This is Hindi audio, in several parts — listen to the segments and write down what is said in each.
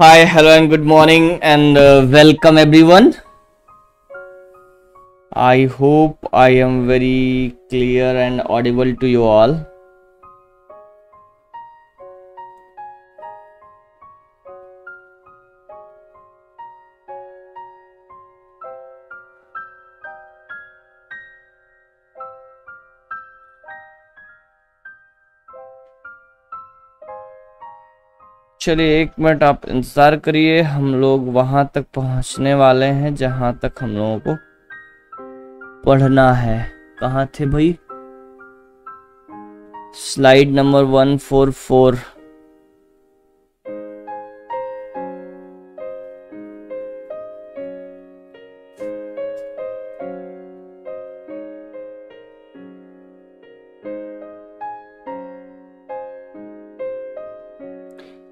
Hi, hello and good morning and uh, welcome everyone. I hope I am very clear and audible to you all. चलिए एक मिनट आप इंतज़ार करिए हम लोग वहाँ तक पहुँचने वाले हैं जहाँ तक हम लोगों को पढ़ना है कहाँ थे भाई slide number one four four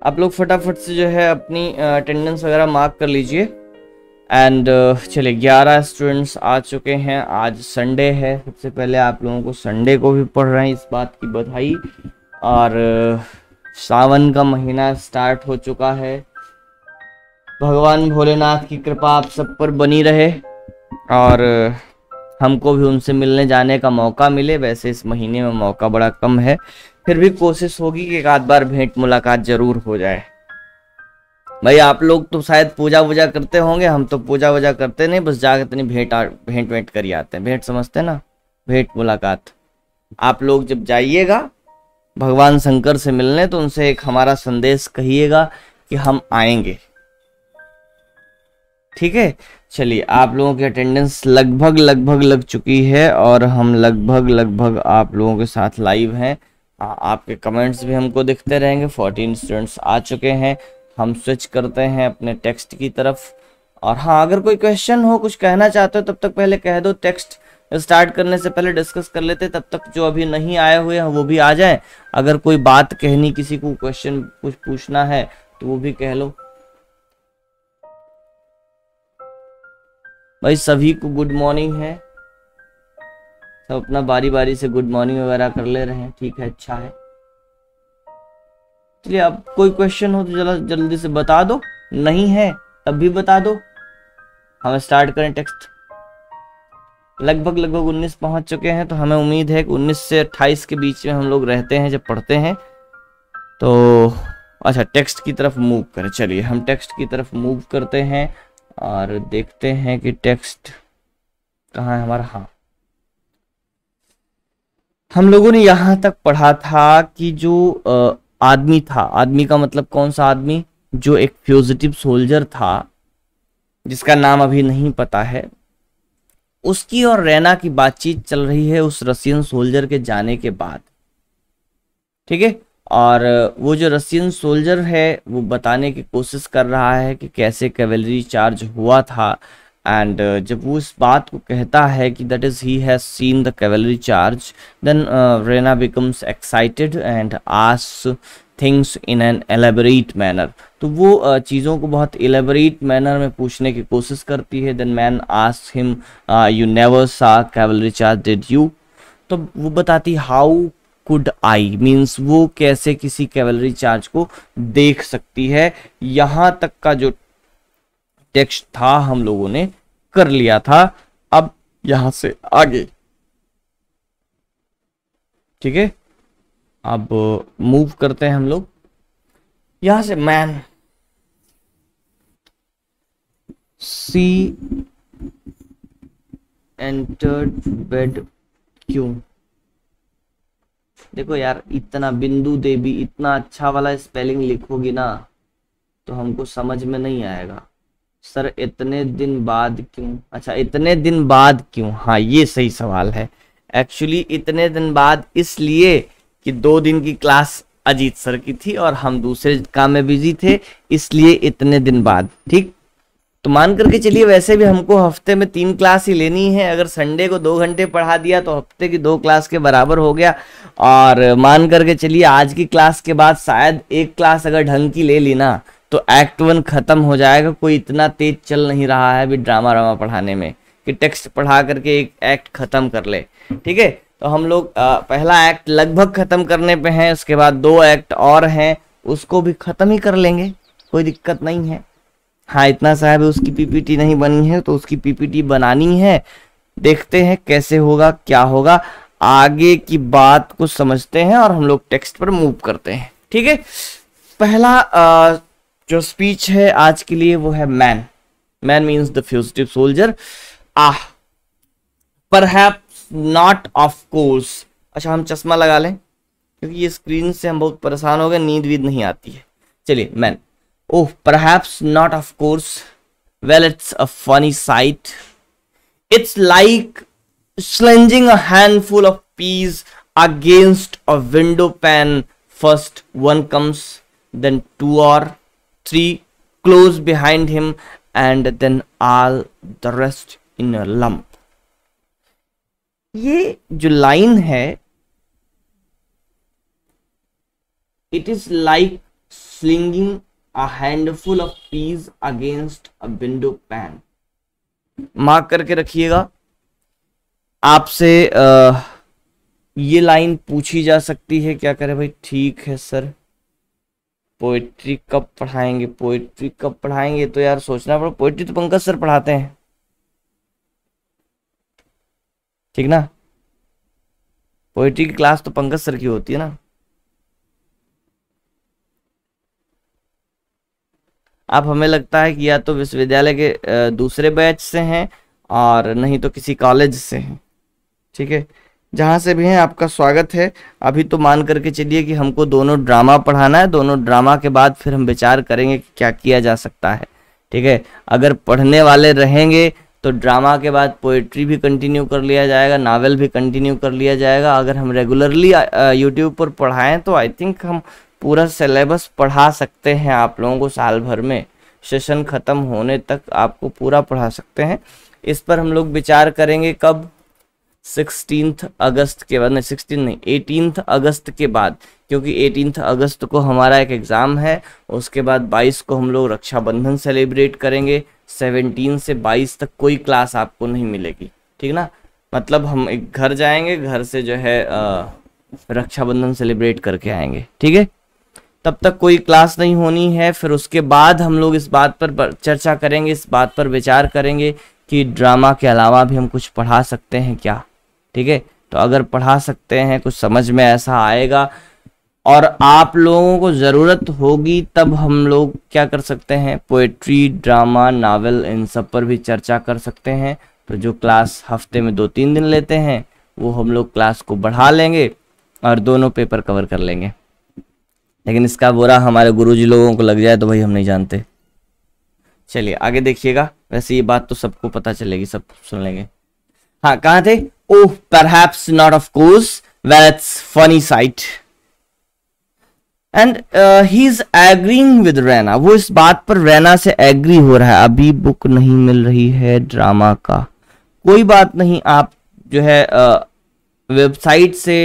आप लोग फटाफट से जो है अपनी अटेंडेंस वगैरह मार्क कर लीजिए एंड चलिए ग्यारह स्टूडेंट्स आ चुके हैं आज संडे है सबसे पहले आप लोगों को संडे को भी पढ़ रहे हैं इस बात की बधाई और सावन का महीना स्टार्ट हो चुका है भगवान भोलेनाथ की कृपा आप सब पर बनी रहे और हमको भी उनसे मिलने जाने का मौका मिले वैसे इस महीने में मौका बड़ा कम है फिर भी कोशिश होगी कि एक आध बार भेंट मुलाकात जरूर हो जाए भाई आप लोग तो शायद पूजा वूजा करते होंगे हम तो पूजा वूजा करते नहीं बस जाकर इतनी भेंट भेंट वेंट कर आते हैं भेंट समझते ना भेंट मुलाकात आप लोग जब जाइएगा भगवान शंकर से मिलने तो उनसे एक हमारा संदेश कहिएगा कि हम आएंगे ठीक है चलिए आप लोगों की अटेंडेंस लगभग लगभग लग चुकी है और हम लगभग लगभग आप लोगों के साथ लाइव हैं आपके कमेंट्स भी हमको दिखते रहेंगे फोर्टीन स्टूडेंट्स आ चुके हैं हम स्विच करते हैं अपने टेक्स्ट की तरफ और हाँ अगर कोई क्वेश्चन हो कुछ कहना चाहते हो तब तक पहले कह दो टेक्स्ट स्टार्ट करने से पहले डिस्कस कर लेते तब तक जो अभी नहीं आए हुए हैं वो भी आ जाए अगर कोई बात कहनी किसी को क्वेश्चन कुछ पूछना है तो वो भी कह लो भाई सभी को गुड मॉर्निंग है सब अपना बारी बारी से गुड मॉर्निंग वगैरह कर ले रहे हैं ठीक है अच्छा है चलिए आप कोई क्वेश्चन हो तो जरा जल्दी से बता दो नहीं है तब भी बता दो हम स्टार्ट करें टेक्स्ट लगभग लगभग 19 पहुंच चुके हैं तो हमें उम्मीद है कि 19 से 28 के बीच में हम लोग रहते हैं जब पढ़ते हैं तो अच्छा टेक्स्ट की तरफ मूव करें चलिए हम टेक्स्ट की तरफ मूव करते हैं और देखते हैं कि टेक्स्ट कहाँ है हमारा हाँ हम लोगों ने यहाँ तक पढ़ा था कि जो आदमी था आदमी का मतलब कौन सा आदमी जो एक फ्यूजिटिव सोल्जर था जिसका नाम अभी नहीं पता है उसकी और रैना की बातचीत चल रही है उस रसियन सोल्जर के जाने के बाद ठीक है और वो जो रसियन सोल्जर है वो बताने की कोशिश कर रहा है कि कैसे कैवलरी चार्ज हुआ था एंड uh, जब वो इस बात को कहता है कि that is he has seen the cavalry charge then Raina becomes excited and आस things in an elaborate manner तो वो uh, चीज़ों को बहुत एलेबरेट मैनर में पूछने की कोशिश करती है then man ask him you never saw cavalry charge did you तो वो बताती हाउ कुड आई मीन्स वो कैसे किसी कैवलरी चार्ज को देख सकती है यहाँ तक का जो प्रत्यक्ष था हम लोगों ने कर लिया था अब यहां से आगे ठीक है अब मूव करते हैं हम लोग यहां से मैन सी एंटर्ड बेड क्यों देखो यार इतना बिंदु देवी इतना अच्छा वाला स्पेलिंग लिखोगी ना तो हमको समझ में नहीं आएगा सर इतने दिन बाद क्यों अच्छा इतने दिन बाद क्यों हाँ ये सही सवाल है एक्चुअली इतने दिन बाद इसलिए कि दो दिन की क्लास अजीत सर की थी और हम दूसरे काम में बिजी थे इसलिए इतने दिन बाद ठीक तो मान करके चलिए वैसे भी हमको हफ्ते में तीन क्लास ही लेनी है अगर संडे को दो घंटे पढ़ा दिया तो हफ्ते की दो क्लास के बराबर हो गया और मान करके चलिए आज की क्लास के बाद शायद एक क्लास अगर ढंग की ले ली ना तो एक्ट वन ख़त्म हो जाएगा कोई इतना तेज चल नहीं रहा है अभी ड्रामा वामा पढ़ाने में कि टेक्स्ट पढ़ा करके एक एक्ट ख़त्म कर ले ठीक है तो हम लोग पहला एक्ट लगभग ख़त्म करने पे हैं उसके बाद दो एक्ट और हैं उसको भी ख़त्म ही कर लेंगे कोई दिक्कत नहीं है हाँ इतना साहब उसकी पीपीटी नहीं बनी है तो उसकी पीपीटी बनानी है देखते हैं कैसे होगा क्या होगा आगे की बात को समझते हैं और हम लोग टेक्स्ट पर मूव करते हैं ठीक है पहला आ, जो स्पीच है आज के लिए वो है man man means the fugitive soldier ah perhaps not of course अच्छा हम चश्मा लगा लें क्योंकि ये स्क्रीन से हम बहुत परेशान हो गए नींद वीद नहीं आती है चलिए man oh perhaps not of course well it's a funny sight it's like slinging a handful of peas against a window pane first one comes then two or three close behind him and then all the rest in a lump ye jo line hai it is like slinging a handful of peas against a window pan mark karke rakhiyega रखिएगा आपसे ये लाइन पूछी जा सकती है क्या करें भाई ठीक है सर पोइट्री कब पढ़ाएंगे पोइट्री कब पढ़ाएंगे तो यार सोचना पड़ो पोइट्री तो पंकज सर पढ़ाते हैं ठीक ना पोइट्री की क्लास तो पंकज सर की होती है ना आप हमें लगता है कि या तो विश्वविद्यालय के दूसरे बैच से हैं और नहीं तो किसी कॉलेज से हैं ठीक है जहाँ से भी हैं आपका स्वागत है अभी तो मान करके चलिए कि हमको दोनों ड्रामा पढ़ाना है दोनों ड्रामा के बाद फिर हम विचार करेंगे कि क्या किया जा सकता है ठीक है अगर पढ़ने वाले रहेंगे तो ड्रामा के बाद पोइट्री भी कंटिन्यू कर लिया जाएगा नावल भी कंटिन्यू कर लिया जाएगा अगर हम रेगुलरली यूट्यूब पर पढ़ाएं तो आई थिंक हम पूरा सिलेबस पढ़ा सकते हैं आप लोगों को साल भर में सेशन ख़त्म होने तक आपको पूरा पढ़ा सकते हैं इस पर हम लोग विचार करेंगे कब सिक्सटीन अगस्त के बाद नहीं सिक्सटीन नहीं एटीन अगस्त के बाद क्योंकि एटीन अगस्त को हमारा एक एग्ज़ाम है उसके बाद बाईस को हम लोग रक्षाबंधन सेलिब्रेट करेंगे सेवनटीन से बाईस तक कोई क्लास आपको नहीं मिलेगी ठीक ना मतलब हम एक घर जाएंगे घर से जो है रक्षाबंधन सेलिब्रेट करके आएंगे ठीक है तब तक कोई क्लास नहीं होनी है फिर उसके बाद हम लोग इस बात पर चर्चा करेंगे इस बात पर विचार करेंगे कि ड्रामा के अलावा भी हम कुछ पढ़ा सकते हैं क्या ठीक है तो अगर पढ़ा सकते हैं कुछ समझ में ऐसा आएगा और आप लोगों को ज़रूरत होगी तब हम लोग क्या कर सकते हैं पोएट्री ड्रामा नावल इन सब पर भी चर्चा कर सकते हैं तो जो क्लास हफ्ते में दो तीन दिन लेते हैं वो हम लोग क्लास को बढ़ा लेंगे और दोनों पेपर कवर कर लेंगे लेकिन इसका बुरा हमारे गुरुजी लोगों को लग जाए तो भाई हम नहीं जानते चलिए आगे देखिएगा वैसे ये बात तो सबको पता चलेगी सब सुन लेंगे हाँ कहा थे oh perhaps not of course well it's funny sight and he is agreeing with Raina वो इस बात पर रैना से एग्री हो रहा है अभी बुक नहीं मिल रही है ड्रामा का कोई बात नहीं आप जो है वेबसाइट uh, से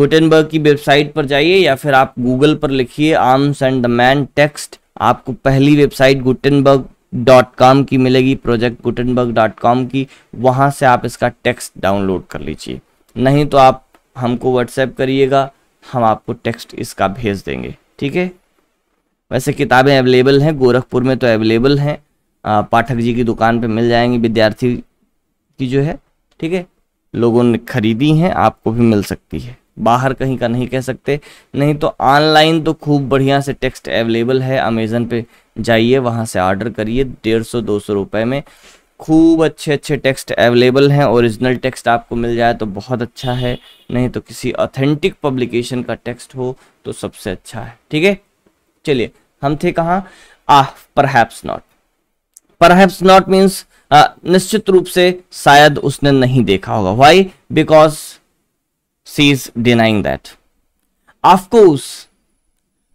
गुटेनबर्ग की वेबसाइट पर जाइए या फिर आप गूगल पर लिखिए arms and the man text आपको पहली वेबसाइट गुटेनबर्ग डॉट कॉम की मिलेगी प्रोजेक्ट गुटनबर्ग डॉट कॉम की वहाँ से आप इसका टेक्स्ट डाउनलोड कर लीजिए नहीं तो आप हमको व्हाट्सएप करिएगा हम आपको टेक्स्ट इसका भेज देंगे ठीक है वैसे किताबें अवेलेबल हैं गोरखपुर में तो अवेलेबल हैं पाठक जी की दुकान पे मिल जाएंगी विद्यार्थी की जो है ठीक है लोगों ने खरीदी हैं आपको भी मिल सकती है बाहर कहीं का नहीं कह सकते नहीं तो ऑनलाइन तो खूब बढ़िया से टेक्स्ट अवेलेबल है अमेज़न पे जाइए वहाँ से ऑर्डर करिए डेढ़ सौ दो सौ रुपये में खूब अच्छे अच्छे टेक्स्ट अवेलेबल हैं ओरिजिनल टेक्स्ट आपको मिल जाए तो बहुत अच्छा है नहीं तो किसी ऑथेंटिक पब्लिकेशन का टेक्स्ट हो तो सबसे अच्छा है ठीक है चलिए हम थे कहाँ ah perhaps not perhaps not means निश्चित रूप से शायद उसने नहीं देखा होगा why because she is denying that of course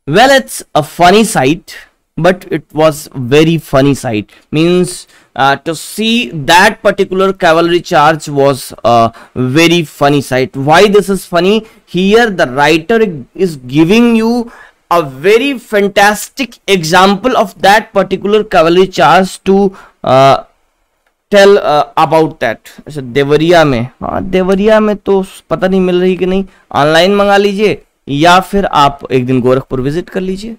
well it's a funny sight but it was very funny sight means uh, to see that particular cavalry charge was a very funny sight why this is funny here the writer is giving you a very fantastic example of that particular cavalry charge to uh, tell uh, tell about that अच्छा देवरिया में हाँ देवरिया में तो पता नहीं मिल रही कि नहीं ऑनलाइन मंगा लीजिए या फिर आप एक दिन गोरखपुर विजिट कर लीजिए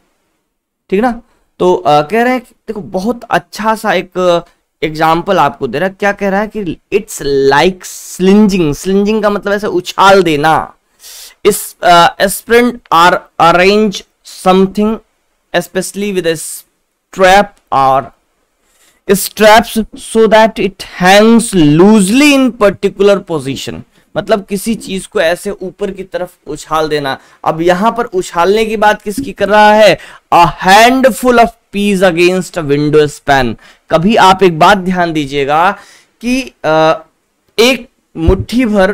ठीक ना तो आ, कह रहे हैं देखो बहुत अच्छा सा एक एग्जाम्पल आपको दे रहा है क्या कह रहा है कि इट्स लाइक स्लिंजिंग स्लिंजिंग का मतलब ऐसे उछाल देना इस are arrange something specially with strap or straps so that it hangs loosely in particular particular मतलब किसी चीज को ऐसे ऊपर की तरफ उछाल देना अब यहाँ पर उछालने की बात किसकी कर रहा है a handful of peas against window pane कभी आप एक बात ध्यान दीजिएगा कि एक मुट्ठी भर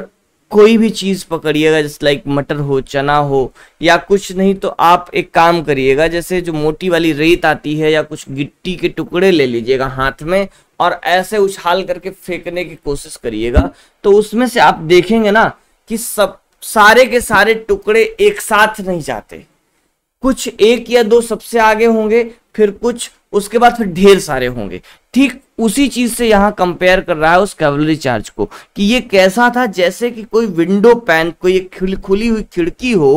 कोई भी चीज पकड़िएगा जैसे लाइक मटर हो चना हो या कुछ नहीं तो आप एक काम करिएगा जैसे जो मोटी वाली रेत आती है या कुछ गिट्टी के टुकड़े ले लीजिएगा हाथ में और ऐसे उछाल करके फेंकने की कोशिश करिएगा तो उसमें से आप देखेंगे ना कि सब सारे के सारे टुकड़े एक साथ नहीं जाते कुछ एक या दो सबसे आगे होंगे फिर कुछ उसके बाद फिर ढेर सारे होंगे ठीक उसी चीज से यहां कंपेयर कर रहा है उस कैवलरी चार्ज को कि ये कैसा था जैसे कि कोई विंडो पैन कोई एक खुली हुई खिड़की हो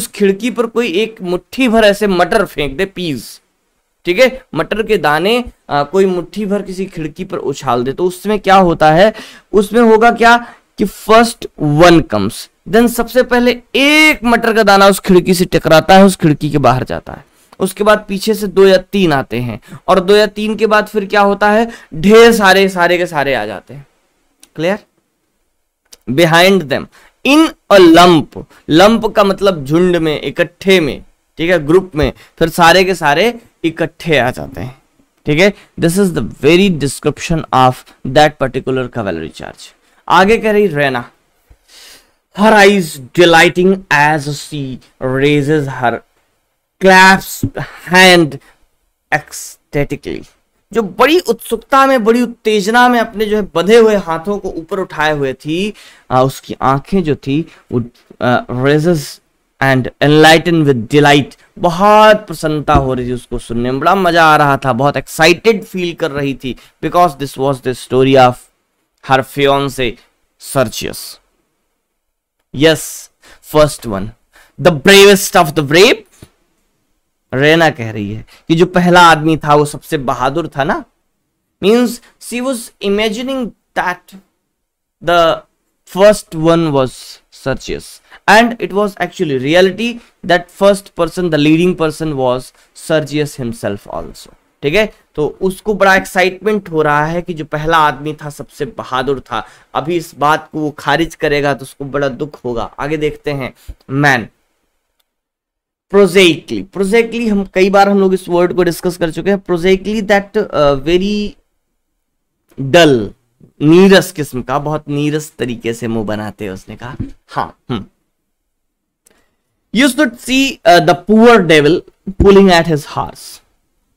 उस खिड़की पर कोई एक मुट्ठी भर ऐसे मटर फेंक दे पीस ठीक है मटर के दाने आ, कोई मुट्ठी भर किसी खिड़की पर उछाल दे तो उसमें क्या होता है उसमें होगा क्या कि फर्स्ट वन कम्स देन सबसे पहले एक मटर का दाना उस खिड़की से टकराता है उस खिड़की के बाहर जाता है उसके बाद पीछे से दो या तीन आते हैं और दो या तीन के बाद फिर क्या होता है ढेर सारे सारे के सारे आ जाते हैं clear behind them in a lump lump का मतलब झुंड में इकट्ठे में ठीक है ग्रुप में फिर सारे के सारे इकट्ठे आ जाते हैं ठीक है this is the very description of that particular cavalry charge आगे कह रही Raina her eyes delighting as she raises her clasped hand ecstatically जो बड़ी उत्सुकता में बड़ी उत्तेजना में अपने जो है बधे हुए हाथों को ऊपर उठाए हुए थी आ, उसकी आंखें जो थी वो raises and enlighten with delight बहुत प्रसन्नता हो रही थी उसको सुनने में बड़ा मजा आ रहा था बहुत एक्साइटेड फील कर रही थी because this was the story of her fiance Sergius yes first one the bravest of the brave Raina कह रही है कि जो पहला आदमी था वो सबसे बहादुर था ना means she was imagining that the first one was Sergius and it was actually reality that first person the leading person was sergius himself also ठीक है तो उसको बड़ा एक्साइटमेंट हो रहा है कि जो पहला आदमी था सबसे बहादुर था अभी इस बात को वो खारिज करेगा तो उसको बड़ा दुख होगा आगे देखते हैं मैन प्रोजेक्टली प्रोजेक्टली हम कई बार हम लोग इस वर्ड को डिस्कस कर चुके हैं प्रोजेक्टली दैट वेरी डल नीरस किस्म का बहुत नीरस तरीके से मुंह बनाते हैं उसने कहा हाँ hmm You should see uh, the poor devil pulling at his horse.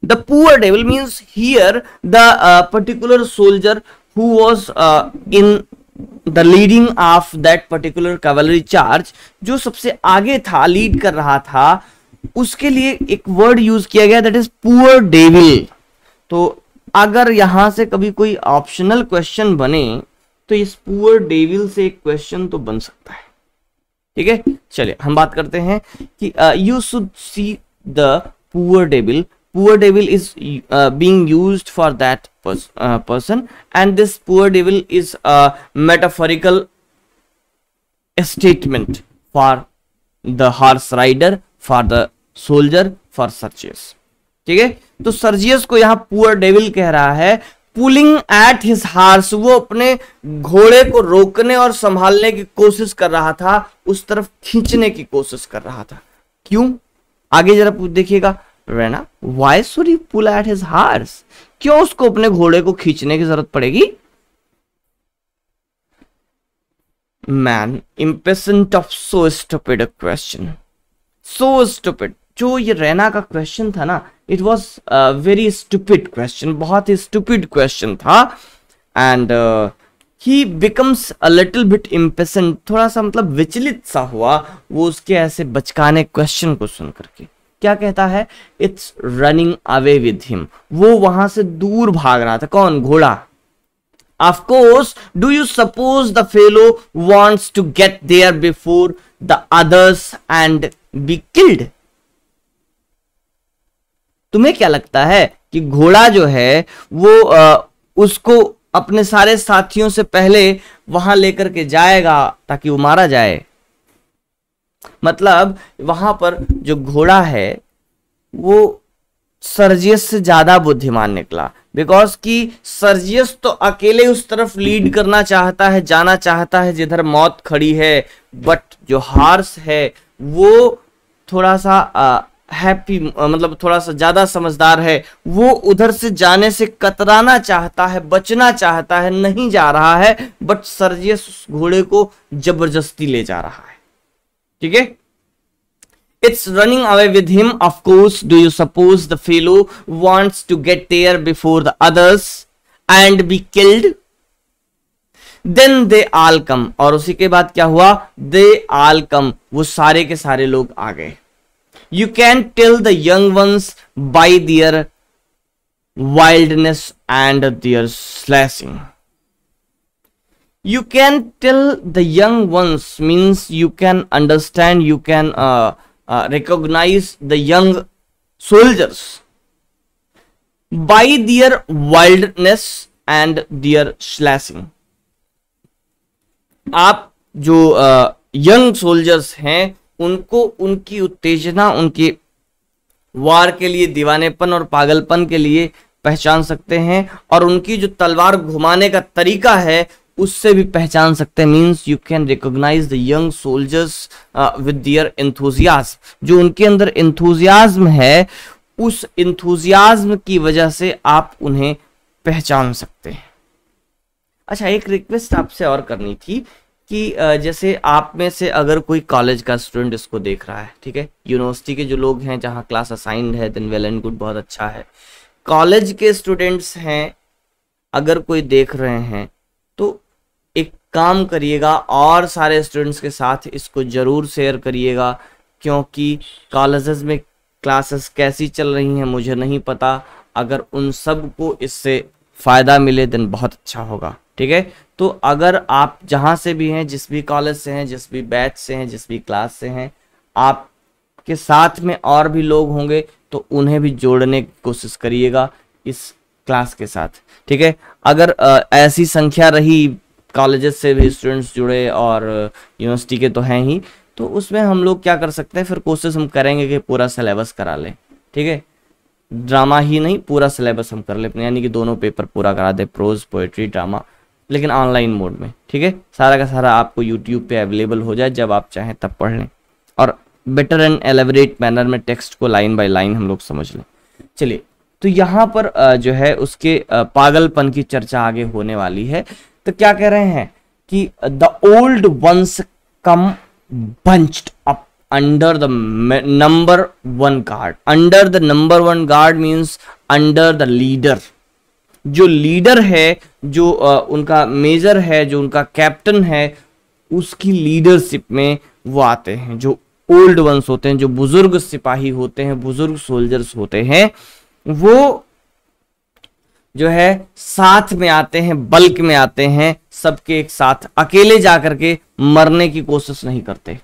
The poor devil means here the uh, particular soldier who was uh, in the leading of that particular cavalry charge जो सबसे आगे था लीड कर रहा था उसके लिए एक वर्ड यूज किया गया दैट इज पुअर डेविल तो अगर यहां से कभी कोई ऑप्शनल क्वेश्चन बने तो इस पुअर डेविल से एक क्वेश्चन तो बन सकता है ठीक है चलिए हम बात करते हैं कि you should see the poor devil poor devil is being use for that person and this poor devil is metaphorical statement for the horse rider for the soldier for Sergius ठीक है तो सर्जियस को यहां पुअर डेविल कह रहा है पुलिंग एट हिज हार्स वो अपने घोड़े को रोकने और संभालने की कोशिश कर रहा था उस तरफ खींचने की कोशिश कर रहा था क्यों आगे जरा पूछ देखिएगा Raina why sorry you pull at his horse क्यों उसको अपने घोड़े को खींचने की जरूरत पड़ेगी man impatient of so stupid question so stupid जो ये रैना का क्वेश्चन था ना it was very stupid question बहुत ही स्टूपिड क्वेश्चन था and he becomes a little bit impatient थोड़ा सा मतलब विचलित सा हुआ वो उसके ऐसे बचकाने क्वेश्चन को सुन करके क्या कहता है it's running away with him वो वहां से दूर भाग रहा था कौन घोड़ा of course do you suppose the fellow wants to get there before the others and be killed तुम्हें क्या लगता है कि घोड़ा जो है वो आ, उसको अपने सारे साथियों से पहले वहां लेकर के जाएगा ताकि वो मारा जाए मतलब वहां पर जो घोड़ा है वो सर्जियस से ज्यादा बुद्धिमान निकला बिकॉज कि सर्जियस तो अकेले उस तरफ लीड करना चाहता है जाना चाहता है जिधर मौत खड़ी है बट जो हार्स है वो थोड़ा सा आ, हैप्पी मतलब थोड़ा सा ज्यादा समझदार है वो उधर से जाने से कतराना चाहता है बचना चाहता है नहीं जा रहा है बट सर्जियस घोड़े को जबरदस्ती ले जा रहा है ठीक है it's running away with him of course do you suppose the fellow wants to get there before the others and be killed then they all come और उसी के बाद क्या हुआ दे आल कम वो सारे के सारे लोग आ गए you can tell the young ones by their wildness and their slashing you can tell the young ones means you can understand you can uh, uh, recognize the young soldiers by their wildness and their slashing आप जो यंग uh, सोल्जर्स हैं उनको उनकी उत्तेजना उनके वार के लिए दीवानेपन और पागलपन के लिए पहचान सकते हैं और उनकी जो तलवार घुमाने का तरीका है उससे भी पहचान सकते हैं means you can recognize the young soldiers with their enthusiasm जो उनके अंदर इंथुजियाज्म है उस इंथुजियाज्म की वजह से आप उन्हें पहचान सकते हैं अच्छा एक रिक्वेस्ट आपसे और करनी थी कि जैसे आप में से अगर कोई कॉलेज का स्टूडेंट इसको देख रहा है ठीक है यूनिवर्सिटी के जो लोग हैं जहाँ क्लास असाइंड है देन वेल एंड गुड बहुत अच्छा है कॉलेज के स्टूडेंट्स हैं अगर कोई देख रहे हैं तो एक काम करिएगा और सारे स्टूडेंट्स के साथ इसको ज़रूर शेयर करिएगा क्योंकि कॉलेजेस में क्लासेस कैसी चल रही हैं मुझे नहीं पता अगर उन सब को इससे फ़ायदा मिले दिन बहुत अच्छा होगा ठीक है तो अगर आप जहाँ से भी हैं जिस भी कॉलेज से हैं जिस भी बैच से हैं जिस भी क्लास से हैं आप के साथ में और भी लोग होंगे तो उन्हें भी जोड़ने की कोशिश करिएगा इस क्लास के साथ ठीक है अगर आ, ऐसी संख्या रही कॉलेजेस से भी स्टूडेंट्स जुड़े और यूनिवर्सिटी के तो हैं ही तो उसमें हम लोग क्या कर सकते हैं फिर कोशिश हम करेंगे कि पूरा सिलेबस करा लें ठीक है ड्रामा ही नहीं पूरा सिलेबस हम कर लें यानी कि दोनों पेपर पूरा करा दें प्रोज पोएट्री ड्रामा लेकिन ऑनलाइन मोड में ठीक है सारा का सारा आपको यूट्यूब पे अवेलेबल हो जाए जब आप चाहें तब पढ़ लें और बेटर एंड एलेबरेट मैनर में टेक्स्ट को लाइन बाय लाइन हम लोग समझ लें चलिए तो यहाँ पर जो है उसके पागलपन की चर्चा आगे होने वाली है तो क्या कह रहे हैं कि the old ones come bunched up under the number one guard under the number one guard means under the leader जो लीडर है जो उनका मेजर है जो उनका कैप्टन है उसकी लीडरशिप में वो आते हैं जो ओल्ड वंस होते हैं जो बुजुर्ग सिपाही होते हैं बुजुर्ग सोल्जर्स होते हैं वो जो है साथ में आते हैं बल्क में आते हैं सबके एक साथ अकेले जाकर के मरने की कोशिश नहीं करते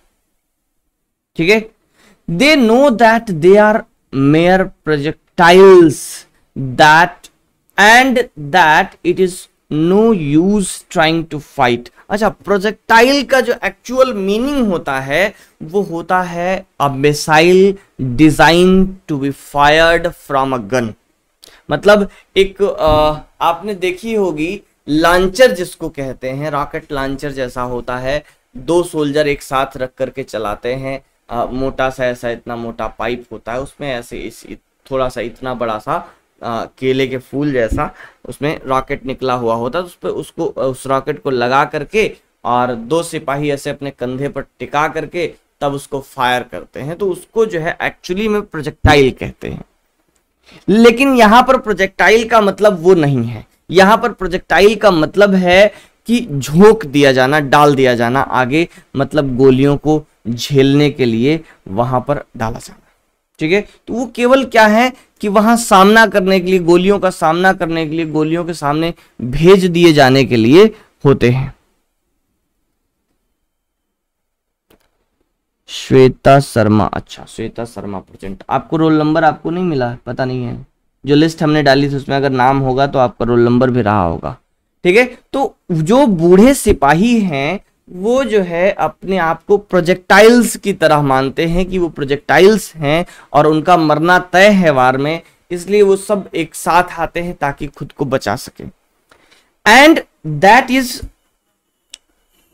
ठीक है they know that they are mere projectiles that and that it is no use trying to fight अच्छा प्रोजेक्टाइल का जो एक्चुअल मीनिंग होता है वो होता है a missile design to be fired from a gun मतलब एक आ, आपने देखी होगी लॉन्चर जिसको कहते हैं रॉकेट लॉन्चर जैसा होता है दो सोल्जर एक साथ रख करके चलाते हैं आ, मोटा सा ऐसा इतना मोटा पाइप होता है उसमें ऐसे इस थोड़ा सा इतना बड़ा सा आ, केले के फूल जैसा उसमें रॉकेट निकला हुआ होता तो उस पर उसको उस रॉकेट को लगा करके और दो सिपाही ऐसे अपने कंधे पर टिका करके तब उसको फायर करते हैं तो उसको जो है एक्चुअली में प्रोजेक्टाइल कहते हैं लेकिन यहां पर प्रोजेक्टाइल का मतलब वो नहीं है यहां पर प्रोजेक्टाइल का मतलब है कि झोंक दिया जाना डाल दिया जाना आगे मतलब गोलियों को झेलने के लिए वहां पर डाला जाना ठीक है तो वो केवल क्या है कि वहां सामना करने के लिए गोलियों का सामना करने के लिए गोलियों के सामने भेज दिए जाने के लिए होते हैं श्वेता शर्मा अच्छा श्वेता शर्मा प्रचंड आपको रोल नंबर आपको नहीं मिला पता नहीं है जो लिस्ट हमने डाली थी उसमें अगर नाम होगा तो आपका रोल नंबर भी रहा होगा ठीक है तो जो बूढ़े सिपाही हैं वो जो है अपने आप को प्रोजेक्टाइल्स की तरह मानते हैं कि वो प्रोजेक्टाइल्स हैं और उनका मरना तय है वार में इसलिए वो सब एक साथ आते हैं ताकि खुद को बचा सके and that is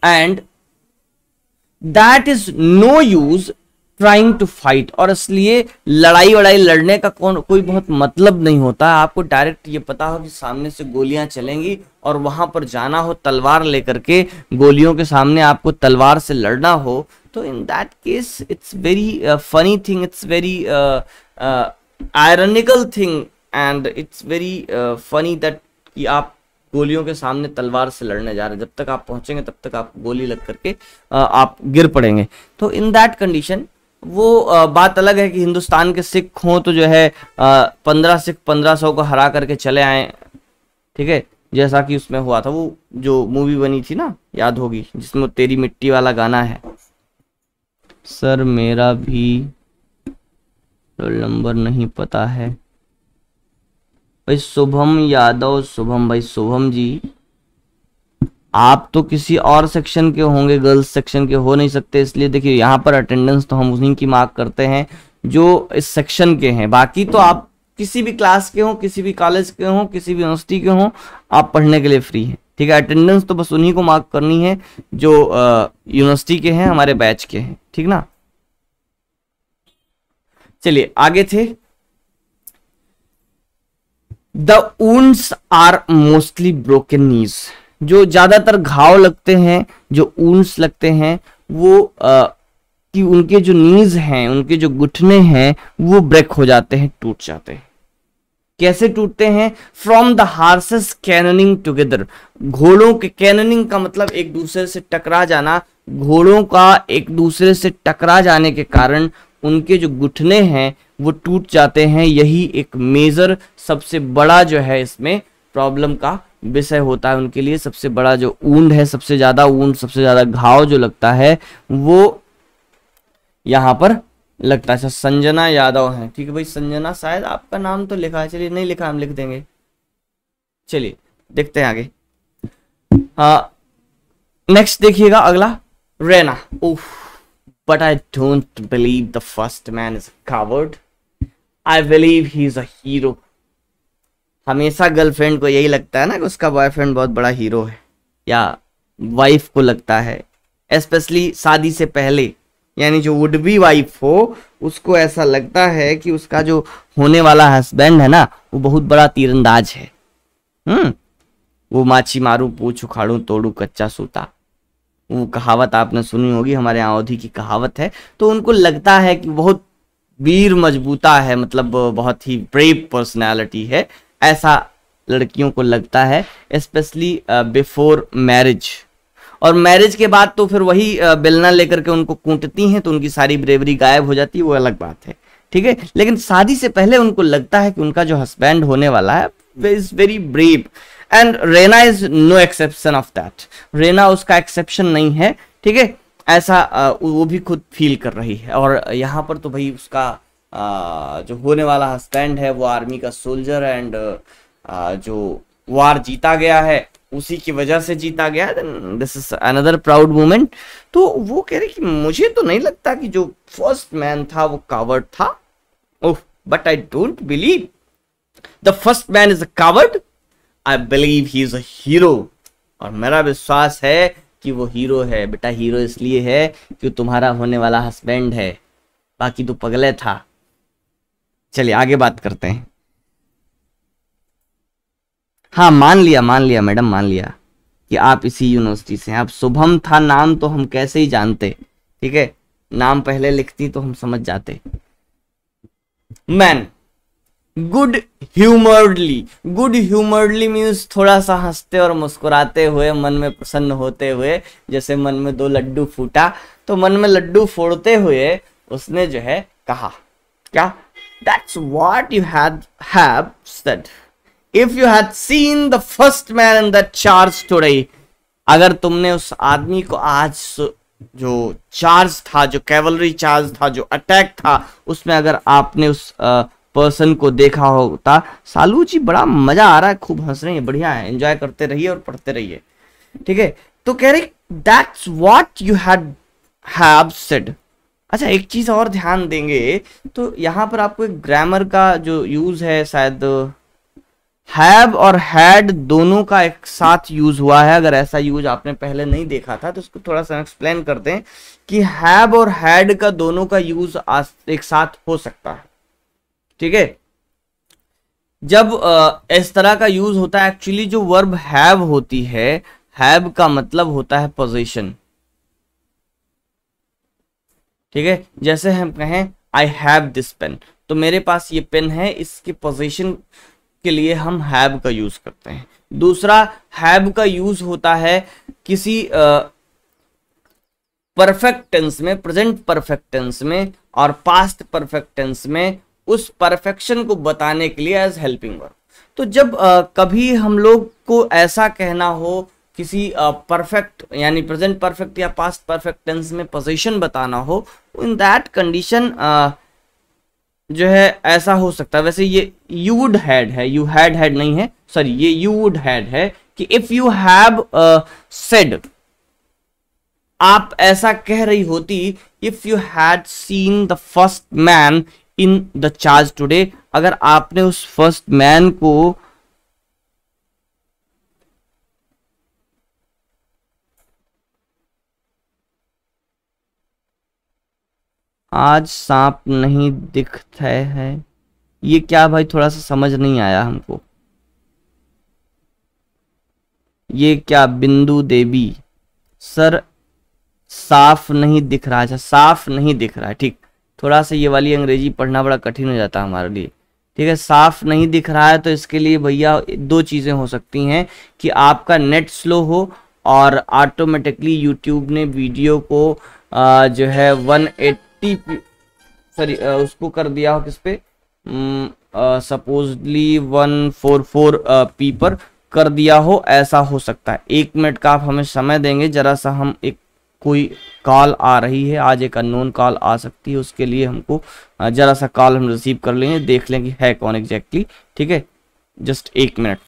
and that is no use trying to fight और इसलिए लड़ाई वड़ाई लड़ने का कौन कोई बहुत मतलब नहीं होता आपको डायरेक्ट ये पता हो कि सामने से गोलियां चलेंगी और वहां पर जाना हो तलवार लेकर के गोलियों के सामने आपको तलवार से लड़ना हो तो in that case it's very funny thing it's very ironical thing and it's very funny that कि आप गोलियों के सामने तलवार से लड़ने जा रहे हैं जब तक आप पहुंचेंगे तब तक आप गोली लग करके uh, आप गिर पड़ेंगे तो इन दैट कंडीशन वो बात अलग है कि हिंदुस्तान के सिख हों तो जो है पंद्रह सिख पंद्रह सौ को हरा करके चले आए ठीक है जैसा कि उसमें हुआ था वो जो मूवी बनी थी ना याद होगी जिसमें तेरी मिट्टी वाला गाना है सर मेरा भी रोल नंबर नहीं पता है भाई शुभम यादव शुभम भाई शुभम जी आप तो किसी और सेक्शन के होंगे गर्ल्स सेक्शन के हो नहीं सकते इसलिए देखिए यहाँ पर अटेंडेंस तो हम उन्हीं की मार्क करते हैं जो इस सेक्शन के हैं बाकी तो आप किसी भी क्लास के हों किसी भी कॉलेज के हों किसी भी यूनिवर्सिटी के हों आप पढ़ने के लिए फ्री हैं ठीक है अटेंडेंस तो बस उन्हीं को मार्क करनी है जो यूनिवर्सिटी के हैं हमारे बैच के हैं ठीक ना चलिए आगे थे the wounds are mostly broken knees जो ज़्यादातर घाव लगते हैं जो ऊंस लगते हैं वो आ, कि उनके जो नीज हैं उनके जो घुटने हैं वो ब्रेक हो जाते हैं टूट जाते हैं कैसे टूटते हैं from the horses cannoning together घोड़ों के कैननिंग का मतलब एक दूसरे से टकरा जाना घोड़ों का एक दूसरे से टकरा जाने के कारण उनके जो घुटने हैं वो टूट जाते हैं यही एक मेजर सबसे बड़ा जो है इसमें प्रॉब्लम का विषय होता है उनके लिए सबसे बड़ा जो ऊंड है सबसे ज्यादा ऊंड सबसे ज्यादा घाव जो लगता है वो यहाँ पर लगता है अच्छा, संजना यादव है ठीक है भाई संजना शायद आपका नाम तो लिखा है चलिए नहीं लिखा हम लिख देंगे चलिए देखते हैं आगे नेक्स्ट हाँ, देखिएगा अगला Raina oh but I don't believe the first man is coward I believe he is a hero हमेशा गर्लफ्रेंड को यही लगता है ना कि उसका बॉयफ्रेंड बहुत बड़ा हीरो है या वाइफ को लगता है स्पेशली शादी से पहले यानी जो वुड बी वाइफ हो उसको ऐसा लगता है कि उसका जो होने वाला हस्बैंड है ना वो बहुत बड़ा तीरंदाज है हम्म वो माछी मारू पूछ उखाड़ू तोड़ू कच्चा सूता वो कहावत आपने सुनी होगी हमारे यहाँ अवधि की कहावत है तो उनको लगता है कि बहुत वीर मजबूता है मतलब बहुत ही ब्रेव पर्सनैलिटी है ऐसा लड़कियों को लगता है स्पेशली बिफोर मैरिज और मैरिज के बाद तो फिर वही uh, बेलना लेकर के उनको कूटती हैं तो उनकी सारी ब्रेवरी गायब हो जाती है वो अलग बात है ठीक है लेकिन शादी से पहले उनको लगता है कि उनका जो हस्बैंड होने वाला है is very brave and Raina is no exception of that Raina उसका एक्सेप्शन नहीं है ठीक है ऐसा uh, वो भी खुद फील कर रही है और यहाँ पर तो भाई उसका जो होने वाला हस्बैंड है वो आर्मी का सोल्जर एंड जो वार जीता गया है उसी की वजह से जीता गया this is another proud moment तो वो कह रहे कि मुझे तो नहीं लगता कि जो फर्स्ट मैन था वो कावर्ड था oh but I don't believe the first man is a coward I believe he is a hero और मेरा विश्वास है कि वो हीरो है बेटा हीरो इसलिए है कि तुम्हारा होने वाला हस्बैंड है बाकी तो पगले था चलिए आगे बात करते हैं हाँ मान लिया मान लिया मैडम मान लिया कि आप इसी यूनिवर्सिटी से हैं आप शुभम था नाम तो हम कैसे ही जानते ठीक है नाम पहले लिखती तो हम समझ जाते man good humouredly good humouredly means थोड़ा सा हंसते और मुस्कुराते हुए मन में प्रसन्न होते हुए जैसे मन में दो लड्डू फूटा तो मन में लड्डू फोड़ते हुए उसने जो है कहा क्या That's what you had have said. If you had seen the first man in that charge today, अगर तुमने उस आदमी को आज जो चार्ज था जो कैवलरी चार्ज था जो अटैक था उसमें अगर आपने उस पर्सन को देखा होता सालू जी बड़ा मजा आ रहा है खूब हंस रहे हैं बढ़िया है एंजॉय करते रहिए और पढ़ते रहिए ठीक है तो कह रहे that's what you had have said अच्छा एक चीज़ और ध्यान देंगे तो यहाँ पर आपको एक ग्रामर का जो यूज़ है शायद हैव और हैड दोनों का एक साथ यूज हुआ है अगर ऐसा यूज आपने पहले नहीं देखा था तो इसको थोड़ा सा एक्सप्लेन करते हैं कि हैव और हैड का दोनों का यूज एक साथ हो सकता है ठीक है जब इस तरह का यूज होता है एक्चुअली जो वर्ब हैव होती है हैव का मतलब होता है पोजिशन ठीक है जैसे हम कहें आई हैव दिस पेन तो मेरे पास ये पेन है इसकी पोजिशन के लिए हम हैव का यूज करते हैं दूसरा हैव का यूज होता है किसी परफेक्ट टेंस में प्रेजेंट परफेक्ट टेंस में और पास्ट परफेक्ट टेंस में उस परफेक्शन को बताने के लिए एज हेल्पिंग वर्ब तो जब uh, कभी हम लोग को ऐसा कहना हो किसी परफेक्ट यानी प्रेजेंट परफेक्ट या पास्ट परफेक्ट टेंस में पोजीशन बताना हो इन दैट कंडीशन जो है ऐसा हो सकता है वैसे ये यू वुड हैड है यू हैड हैड नहीं है सॉरी ये यू वुड हैड है कि इफ यू हैव सेड आप ऐसा कह रही होती if you had seen the first man in the charge today अगर आपने उस फर्स्ट मैन को आज सांप नहीं दिखते है ये क्या भाई थोड़ा सा समझ नहीं आया हमको ये क्या बिंदु देवी सर साफ नहीं दिख रहा अच्छा साफ नहीं दिख रहा है ठीक थोड़ा सा ये वाली अंग्रेजी पढ़ना बड़ा कठिन हो जाता है हमारे लिए ठीक है साफ नहीं दिख रहा है तो इसके लिए भैया दो चीज़ें हो सकती हैं कि आपका नेट स्लो हो और ऑटोमेटिकली यूट्यूब ने वीडियो को आ, जो है वन एट टी सॉरी उसको कर दिया हो किस पे supposedly one four four P पर कर दिया हो ऐसा हो सकता है एक मिनट का आप हमें समय देंगे जरा सा हम एक कोई कॉल आ रही है आज एक अननोन कॉल आ सकती है उसके लिए हमको जरा सा कॉल हम रिसीव कर लेंगे देख लेंगे है कौन एग्जैक्टली ठीक है जस्ट एक मिनट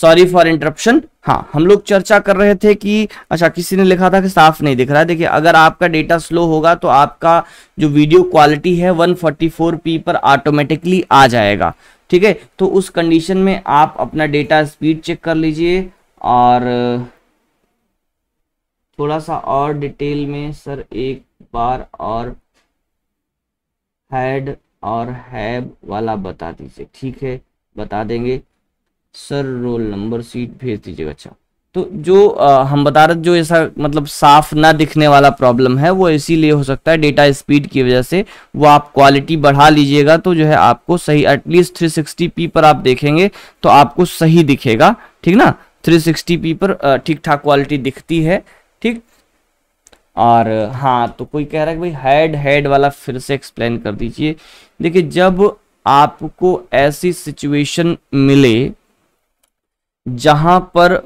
सॉरी फॉर इंटरप्शन हाँ हम लोग चर्चा कर रहे थे कि अच्छा किसी ने लिखा था कि साफ नहीं दिख रहा है देखिए अगर आपका डेटा स्लो होगा तो आपका जो वीडियो क्वालिटी है 144p पर ऑटोमेटिकली आ जाएगा ठीक है तो उस कंडीशन में आप अपना डेटा स्पीड चेक कर लीजिए और थोड़ा सा और डिटेल में सर एक बार और हैड और हैब वाला बता दीजिए ठीक है बता देंगे सर रोल नंबर सीट भेज दीजिएगा अच्छा तो जो आ, हम बता रहे जो ऐसा मतलब साफ ना दिखने वाला प्रॉब्लम है वो इसीलिए हो सकता है डेटा स्पीड की वजह से वो आप क्वालिटी बढ़ा लीजिएगा तो जो है आपको सही एटलीस्ट 360p पर आप देखेंगे तो आपको सही दिखेगा ठीक ना 360p पर ठीक ठाक क्वालिटी दिखती है ठीक और हाँ तो कोई कह रहा है कि भाई हेड हेड वाला फिर से एक्सप्लेन कर दीजिए देखिए जब आपको ऐसी सिचुएशन मिले जहां पर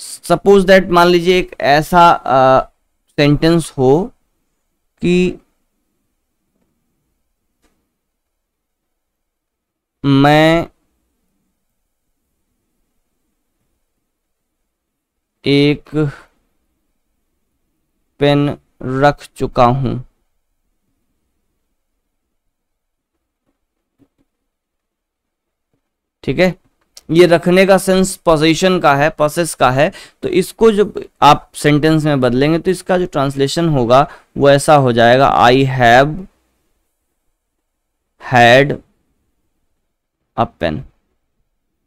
सपोज दैट मान लीजिए एक ऐसा सेंटेंस हो कि मैं एक पेन रख चुका हूं ठीक है ये रखने का सेंस पोजिशन का है प्रोसेस का है तो इसको जब आप सेंटेंस में बदलेंगे तो इसका जो ट्रांसलेशन होगा वो ऐसा हो जाएगा I have had a pain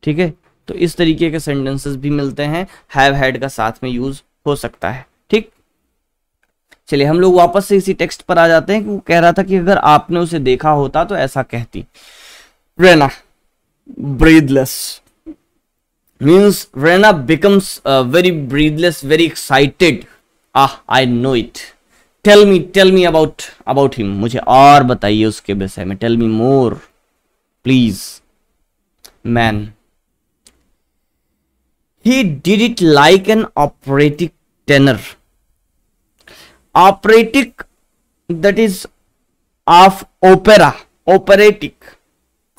ठीक है तो इस तरीके के सेंटेंसेस भी मिलते हैं हैव हैड का साथ में यूज हो सकता है ठीक चलिए हम लोग वापस से इसी टेक्स्ट पर आ जाते हैं कि वो कह रहा था कि अगर आपने उसे देखा होता तो ऐसा कहती प्रेरणा breathless means Rena becomes uh, very breathless, very excited. Ah, I know it. Tell me, tell me about about him. मुझे और बताइए उसके विषय में. Tell me more, please. Man, he did it like an operatic tenor. Operatic, that is, of opera, operatic.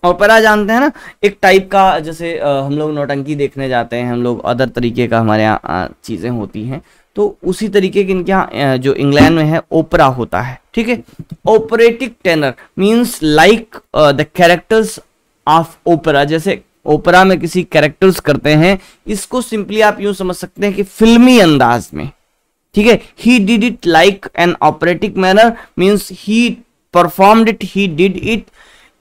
Opera जानते हैं ना एक टाइप का जैसे हम लोग नोटंकी देखने जाते हैं हम लोग अदर तरीके का हमारे यहाँ चीज़ें होती हैं तो उसी तरीके के इनके यहाँ जो इंग्लैंड में है ओपरा होता है ठीक है operatic tenor means like the characters of opera जैसे ओपरा में किसी कैरेक्टर्स करते हैं इसको सिंपली आप यूं समझ सकते हैं कि फिल्मी अंदाज में ठीक है he did it like an operatic manner means he performed it he did it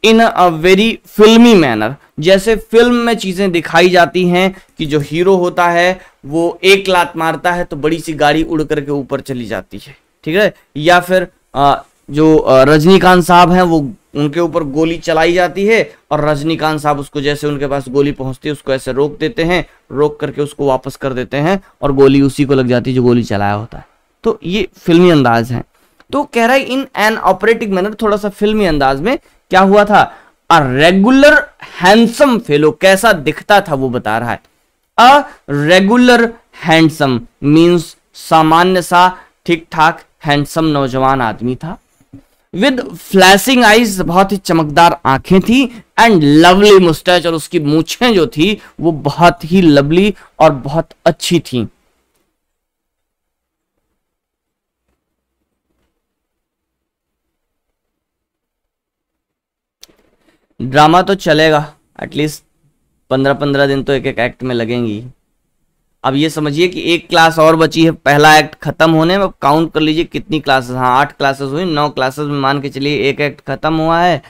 in a very filmy manner जैसे फिल्म में चीज़ें दिखाई जाती हैं कि जो हीरो होता है वो एक लात मारता है तो बड़ी सी गाड़ी उड़ करके ऊपर चली जाती है ठीक है या फिर आ, जो रजनीकांत साहब हैं वो उनके ऊपर गोली चलाई जाती है और रजनीकांत साहब उसको जैसे उनके पास गोली पहुंचती है उसको ऐसे रोक देते हैं रोक करके उसको वापस कर देते हैं और गोली उसी को लग जाती है जो गोली चलाया होता है तो ये फिल्मी अंदाज है तो कह रहा है इन एन ऑपरेटिव मैनर थोड़ा सा फिल्मी अंदाज में क्या हुआ था अ रेगुलर हैंडसम फेलो कैसा दिखता था वो बता रहा है अ रेगुलर हैंडसम मीन्स सामान्य सा ठीक ठाक हैंडसम नौजवान आदमी था विद फ्लैशिंग आईज बहुत ही चमकदार आंखें थी एंड लवली मुस्टैच और उसकी मूछें जो थी वो बहुत ही लवली और बहुत अच्छी थी ड्रामा तो चलेगा एटलीस्ट पंद्रह पंद्रह दिन तो एक एक एक्ट में लगेंगी अब ये समझिए कि एक क्लास और बची है पहला एक्ट खत्म होने में काउंट कर लीजिए कितनी क्लासेस हाँ आठ क्लासेस हुई नौ क्लासेस में मान के चलिए एक एक्ट खत्म हुआ है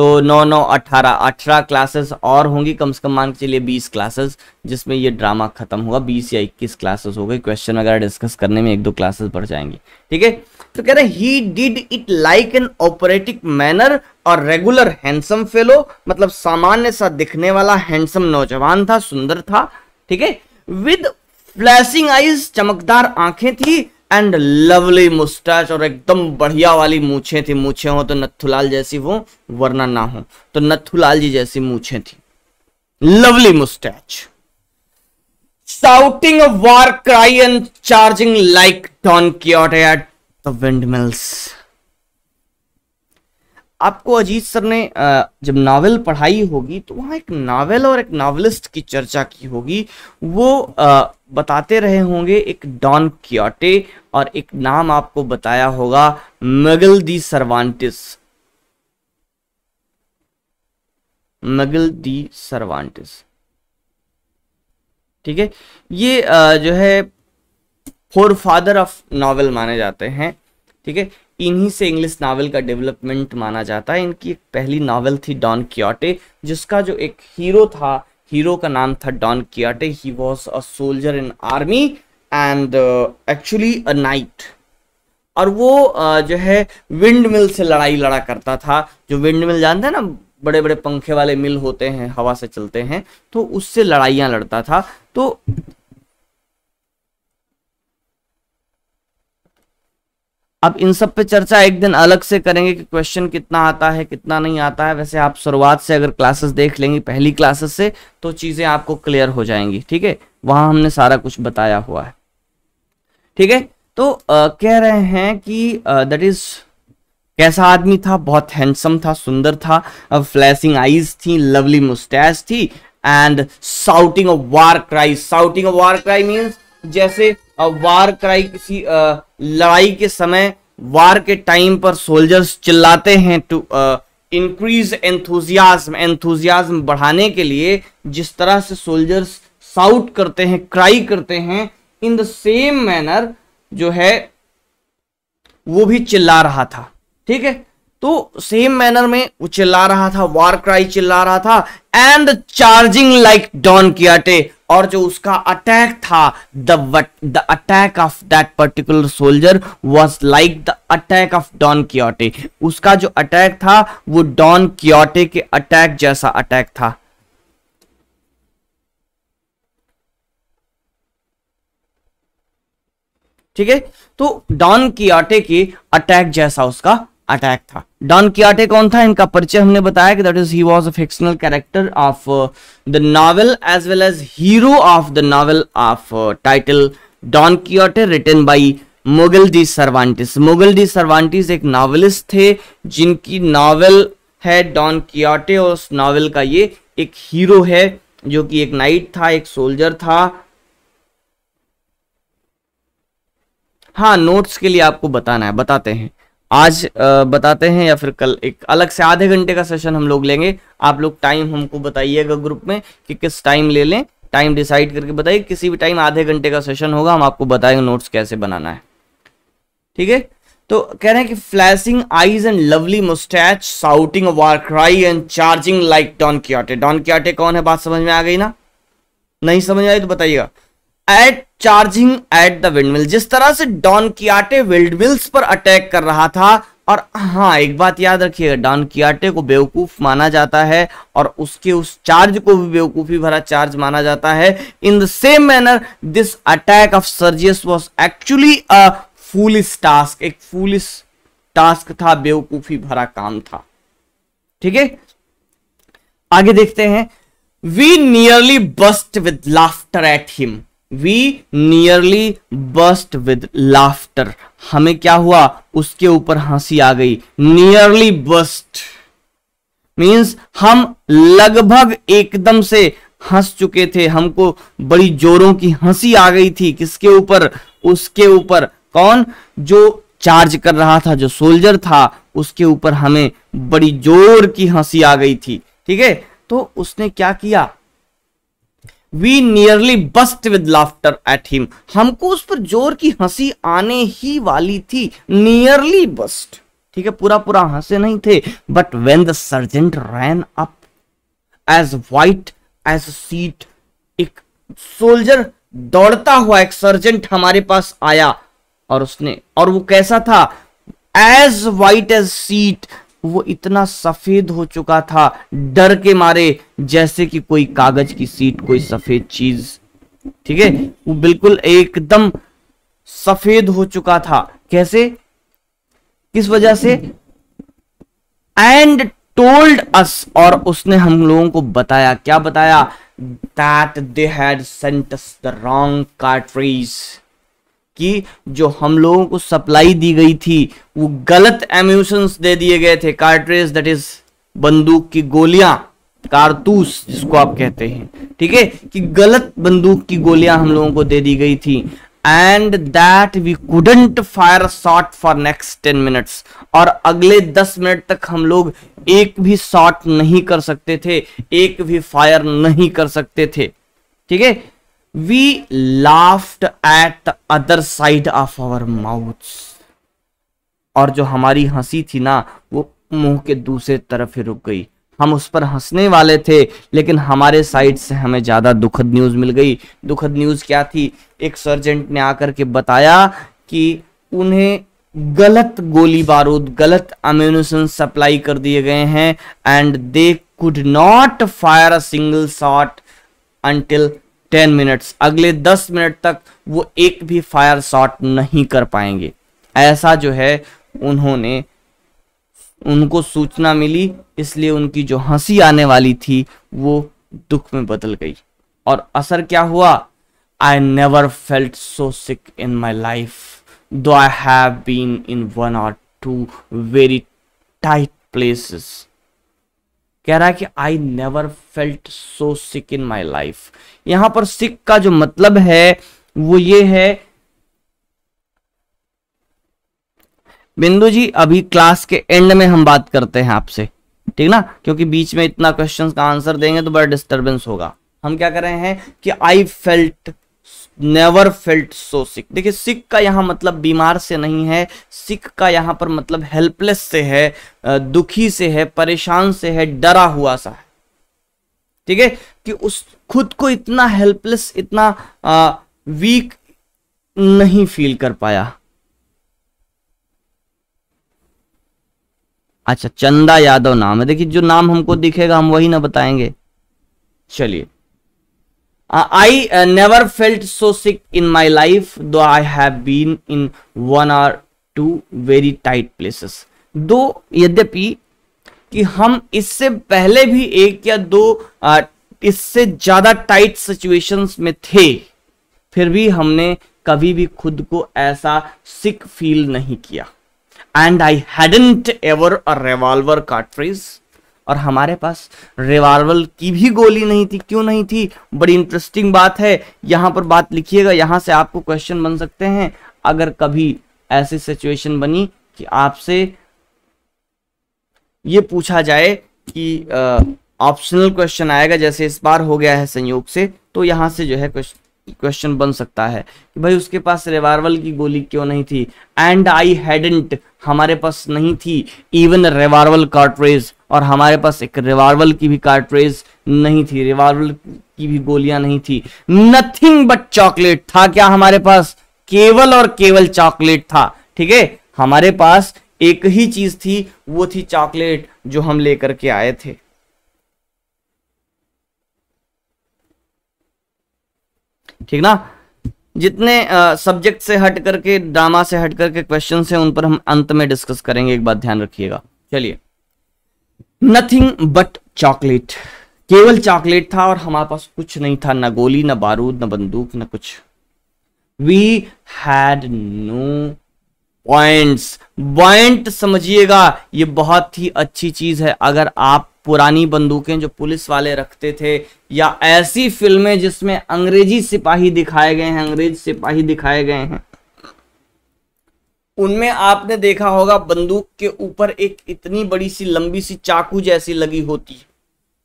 तो नौ नौ अट्ठारह अठारह क्लासेस और होंगी कम से कम मान के चलिए बीस क्लासेस जिसमें ये ड्रामा खत्म होगा बीस या इक्कीस क्लासेस हो गई क्वेश्चन वगैरह डिस्कस करने में एक दो क्लासेस बढ़ जाएंगे ठीक है तो कह रहे he did it like an operatic manner और रेगुलर हैंडसम फेलो मतलब सामान्य सा दिखने वाला हैंडसम नौजवान था सुंदर था ठीक है विद फ्लैशिंग आईज चमकदार आंखें थी एंड लवली मुस्टैच और एकदम बढ़िया वाली मूछे थी मूछे हो तो नथुलाल जैसी वो वरना ना हो तो नथुलाल जी जैसी मूछे थी lovely moustache shouting war cry and charging like Don Quixote at the windmills mills आपको अजीत सर ने जब नावल पढ़ाई होगी तो वहाँ एक नावल और एक नावलिस्ट की चर्चा की होगी वो बताते रहे होंगे एक डॉन क्योटे और एक नाम आपको बताया होगा मगल दी सर्वांटिस मगल दी सर्वांटिस ठीक है ये जो है फोर फादर ऑफ नावल माने जाते हैं ठीक है इन्हीं से इंग्लिश नावल का डेवलपमेंट माना जाता है इनकी एक पहली नावल थी डॉन कियाटे जिसका जो एक हीरो था हीरो का नाम था Don Quixote he was a soldier in army and actually a knight और वो uh, जो है विंड मिल से लड़ाई लड़ा करता था जो विंड मिल जानते हैं ना बड़े बड़े पंखे वाले मिल होते हैं हवा से चलते हैं तो उससे लड़ाइयाँ लड़ता था तो अब इन सब पे चर्चा एक दिन अलग से करेंगे कि क्वेश्चन कितना आता है कितना नहीं आता है वैसे आप शुरुआत से अगर क्लासेस देख लेंगे पहली क्लासेस से तो चीज़ें आपको क्लियर हो जाएंगी ठीक है वहां हमने सारा कुछ बताया हुआ है ठीक है तो आ, कह रहे हैं कि दैट इज़ कैसा आदमी था बहुत हैंडसम था सुंदर था फ्लैशिंग आईज थी लवली मुस्टैच थी and shouting of war cry shouting of war cry means जैसे वार क्राई किसी लड़ाई के समय वार के टाइम पर सोल्जर्स चिल्लाते हैं टू इंक्रीज एंथुजियाज्म एंथुजियाज्म बढ़ाने के लिए जिस तरह से सोल्जर्स साउट करते हैं क्राई करते हैं इन द सेम मैनर जो है वो भी चिल्ला रहा था ठीक है तो सेम मैनर में वो चिल्ला रहा था वार क्राई चिल्ला रहा था and charging like Don Quixote और जो उसका अटैक था the the attack of that particular soldier was like the attack of Don Quixote उसका जो अटैक था वो डॉन कियाटे के अटैक जैसा अटैक था ठीक है तो डॉन कियाटे के अटैक जैसा उसका अटैक था डॉन कियाटे कौन था इनका परिचय हमने बताया कि that is he was a fictional character of the novel as well as hero of the novel of title Don Quixote written by Miguel de Cervantes Miguel de Cervantes एक नावलिस्ट थे जिनकी नावल है डॉन कियाटे और उस नावल का ये एक हीरो है जो कि एक नाइट था एक सोल्जर था हाँ नोट्स के लिए आपको बताना है बताते हैं आज बताते हैं या फिर कल एक अलग से आधे घंटे का सेशन हम लोग लेंगे आप लोग टाइम हमको बताइएगा ग्रुप में कि किस टाइम ले लें टाइम डिसाइड करके बताइए किसी भी टाइम आधे घंटे का सेशन होगा हम आपको बताएंगे नोट्स कैसे बनाना है ठीक है तो कह रहे हैं कि flashing eyes and lovely moustache shouting war cry and charging like Don Quixote Don Quixote कौन है बात समझ में आ गई ना नहीं समझ आई तो बताइएगा at charging at the windmill जिस तरह से डॉन कियाटे विंडमिल्स पर अटैक कर रहा था और हाँ एक बात याद रखिएगा डॉन कियाटे को बेवकूफ माना जाता है और उसके उस चार्ज को भी बेवकूफी भरा चार्ज माना जाता है in the same manner this attack of Sergius was actually a foolish task एक फूलिस टास्क था बेवकूफी भरा काम था ठीक है आगे देखते हैं we nearly burst with laughter at him we nearly burst with laughter हमें क्या हुआ उसके ऊपर हंसी आ गई नियरली बस्ट मीन्स हम लगभग एकदम से हंस चुके थे हमको बड़ी जोरों की हंसी आ गई थी किसके ऊपर उसके ऊपर कौन जो चार्ज कर रहा था जो सोल्जर था उसके ऊपर हमें बड़ी जोर की हंसी आ गई थी ठीक है तो उसने क्या किया we nearly burst with laughter at him हमको उस पर जोर की हंसी आने ही वाली थी नियरली बस्ट ठीक है पूरा पूरा हंसे नहीं थे but when the sergeant ran up as white as sheet एक सोल्जर दौड़ता हुआ एक सर्जेंट हमारे पास आया और उसने और वो कैसा था एज वाइट एज सीट वो इतना सफेद हो चुका था डर के मारे जैसे कि कोई कागज की सीट कोई सफेद चीज ठीक है वो बिल्कुल एकदम सफेद हो चुका था कैसे किस वजह से एंड टोल्ड अस और उसने हम लोगों को बताया क्या बताया that they had sent the wrong cartridge कि जो हम लोगों को सप्लाई दी गई थी वो गलत एम्यूशंस दे दिए गए थे कार्ट्रेज दैट इज बंदूक की गोलियां कारतूस जिसको आप कहते हैं ठीक है कि गलत बंदूक की गोलियां हम लोगों को दे दी गई थी and that we couldn't fire shot for next ten minutes और अगले दस मिनट तक हम लोग एक भी शॉट नहीं कर सकते थे एक भी फायर नहीं कर सकते थे ठीक है we laughed at the other side of our mouths और जो हमारी हंसी थी ना वो मुंह के दूसरे तरफ ही रुक गई हम उस पर हंसने वाले थे लेकिन हमारे साइड से हमें ज़्यादा दुखद न्यूज़ मिल गई दुखद न्यूज़ क्या थी एक सर्जेंट ने आकर के बताया कि उन्हें गलत गोली बारूद गलत अम्यूनिशन सप्लाई कर दिए गए हैं and they could not fire a single shot until ten minutes अगले दस मिनट तक वो एक भी फायर शॉट नहीं कर पाएंगे ऐसा जो है उन्होंने उनको सूचना मिली इसलिए उनकी जो हंसी आने वाली थी वो दुख में बदल गई और असर क्या हुआ I never felt so sick in my life though I have been in one or two very tight places कह रहा है कि I never felt so sick in my life यहां पर सिक का जो मतलब है वो ये है बिंदु जी अभी क्लास के एंड में हम बात करते हैं आपसे ठीक ना क्योंकि बीच में इतना क्वेश्चन का आंसर देंगे तो बड़ा डिस्टर्बेंस होगा हम क्या कर रहे हैं कि I felt never felt so sick देखिए सिक का यहाँ मतलब बीमार से नहीं है सिक का यहाँ पर मतलब हेल्पलेस से है दुखी से है परेशान से है डरा हुआ सा है ठीक है कि उस खुद को इतना हेल्पलेस इतना आ, वीक नहीं फील कर पाया अच्छा चंदा यादव नाम है देखिए जो नाम हमको दिखेगा हम वही ना बताएंगे चलिए Uh, I uh, never felt so sick in my life, though I have been in one or two very tight places. दो यद्यपि कि हम इससे पहले भी एक या दो uh, इससे ज़्यादा टाइट सिचुएशंस में थे फिर भी हमने कभी भी खुद को ऐसा सिक फील नहीं किया and I hadn't ever a revolver cartridge और हमारे पास रिवाल्वल की भी गोली नहीं थी क्यों नहीं थी बड़ी इंटरेस्टिंग बात है यहाँ पर बात लिखिएगा यहाँ से आपको क्वेश्चन बन सकते हैं अगर कभी ऐसी सिचुएशन बनी कि आपसे ये पूछा जाए कि ऑप्शनल क्वेश्चन आएगा जैसे इस बार हो गया है संयोग से तो यहाँ से जो है क्वेश्चन क्वेश्चन बन सकता है कि भाई उसके पास रेवार्वल की गोली क्यों नहीं थी एंड आई हैडेंट हमारे पास नहीं थी इवन रिवाल्वल कार्टरेज और हमारे पास एक रिवाल्वर की भी कार्ट्रेज नहीं थी रिवाल्वर की भी गोलियां नहीं थी नथिंग बट चॉकलेट था क्या हमारे पास केवल और केवल चॉकलेट था ठीक है हमारे पास एक ही चीज थी वो थी चॉकलेट जो हम लेकर के आए थे ठीक ना जितने सब्जेक्ट से हट करके ड्रामा से हट करके क्वेश्चन है उन पर हम अंत में डिस्कस करेंगे एक बात ध्यान रखिएगा चलिए नथिंग बट चॉकलेट केवल चॉकलेट था और हमारे पास कुछ नहीं था ना गोली ना बारूद ना बंदूक ना कुछ we had no points point समझिएगा ये बहुत ही अच्छी चीज है अगर आप पुरानी बंदूकें जो पुलिस वाले रखते थे या ऐसी फिल्में जिसमें अंग्रेजी सिपाही दिखाए गए हैं अंग्रेज सिपाही दिखाए गए हैं उनमें आपने देखा होगा बंदूक के ऊपर एक इतनी बड़ी सी लंबी सी चाकू जैसी लगी होती है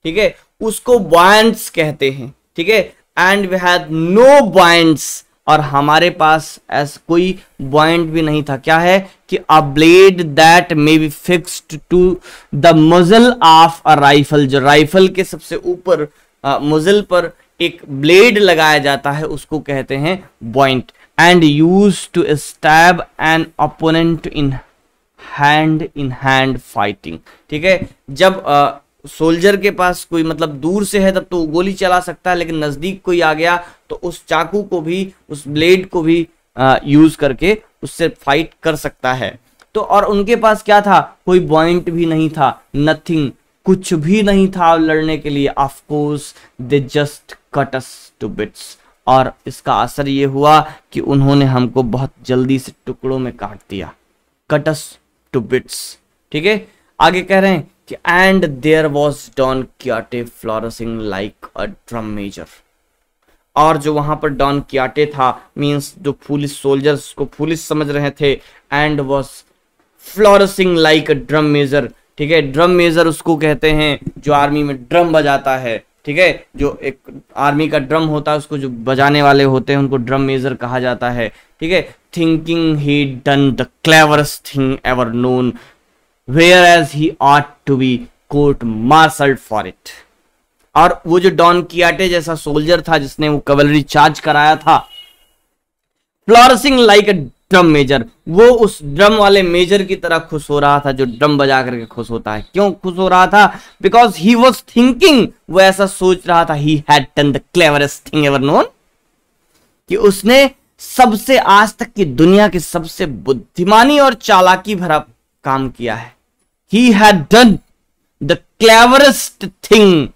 ठीक है उसको बॉयंस कहते हैं ठीक है and we have no bayonets और हमारे पास ऐसा कोई बॉइंट भी नहीं था क्या है कि a blade that may be fixed to the muzzle of a rifle जो राइफल के सबसे ऊपर मजल पर एक ब्लेड लगाया जाता है उसको कहते हैं बॉइंट and used to stab an opponent in hand in hand fighting ठीक है जब सोल्जर के पास कोई मतलब दूर से है तब तो गोली चला सकता है लेकिन नजदीक कोई आ गया तो उस चाकू को भी उस ब्लेड को भी यूज करके उससे फाइट कर सकता है तो और उनके पास क्या था कोई पॉइंट भी नहीं था नथिंग कुछ भी नहीं था लड़ने के लिए of course they just cut us to bits और इसका असर ये हुआ कि उन्होंने हमको बहुत जल्दी से टुकड़ों में काट दिया कटस टू बिट्स ठीक है आगे कह रहे हैं कि and there was Don Quixote flourishing like a drum major और जो वहां पर डॉन क्याटे था मींस जो पुलिस सोल्जर्स को पुलिस समझ रहे थे and was flourishing like a drum major ठीक है ड्रम मेजर उसको कहते हैं जो आर्मी में ड्रम बजाता है ठीक है जो एक आर्मी का ड्रम होता है उसको जो बजाने वाले होते हैं उनको ड्रम मेजर कहा जाता है ठीक है thinking he done the cleverest thing ever known whereas he ought to be court martial for it और वो जो डॉन कियाटे जैसा सोल्जर था जिसने वो कवलरी चार्ज कराया था flourishing like a drum major वो उस ड्रम वाले मेजर की तरह खुश हो रहा था जो ड्रम बजा करके खुश होता है क्यों खुश हो रहा था बिकॉज ही वॉज थिंकिंग वो ऐसा सोच रहा था he had done the cleverest thing ever known कि उसने सबसे आज तक की दुनिया की सबसे बुद्धिमानी और चालाकी भरा काम किया है he had done the cleverest thing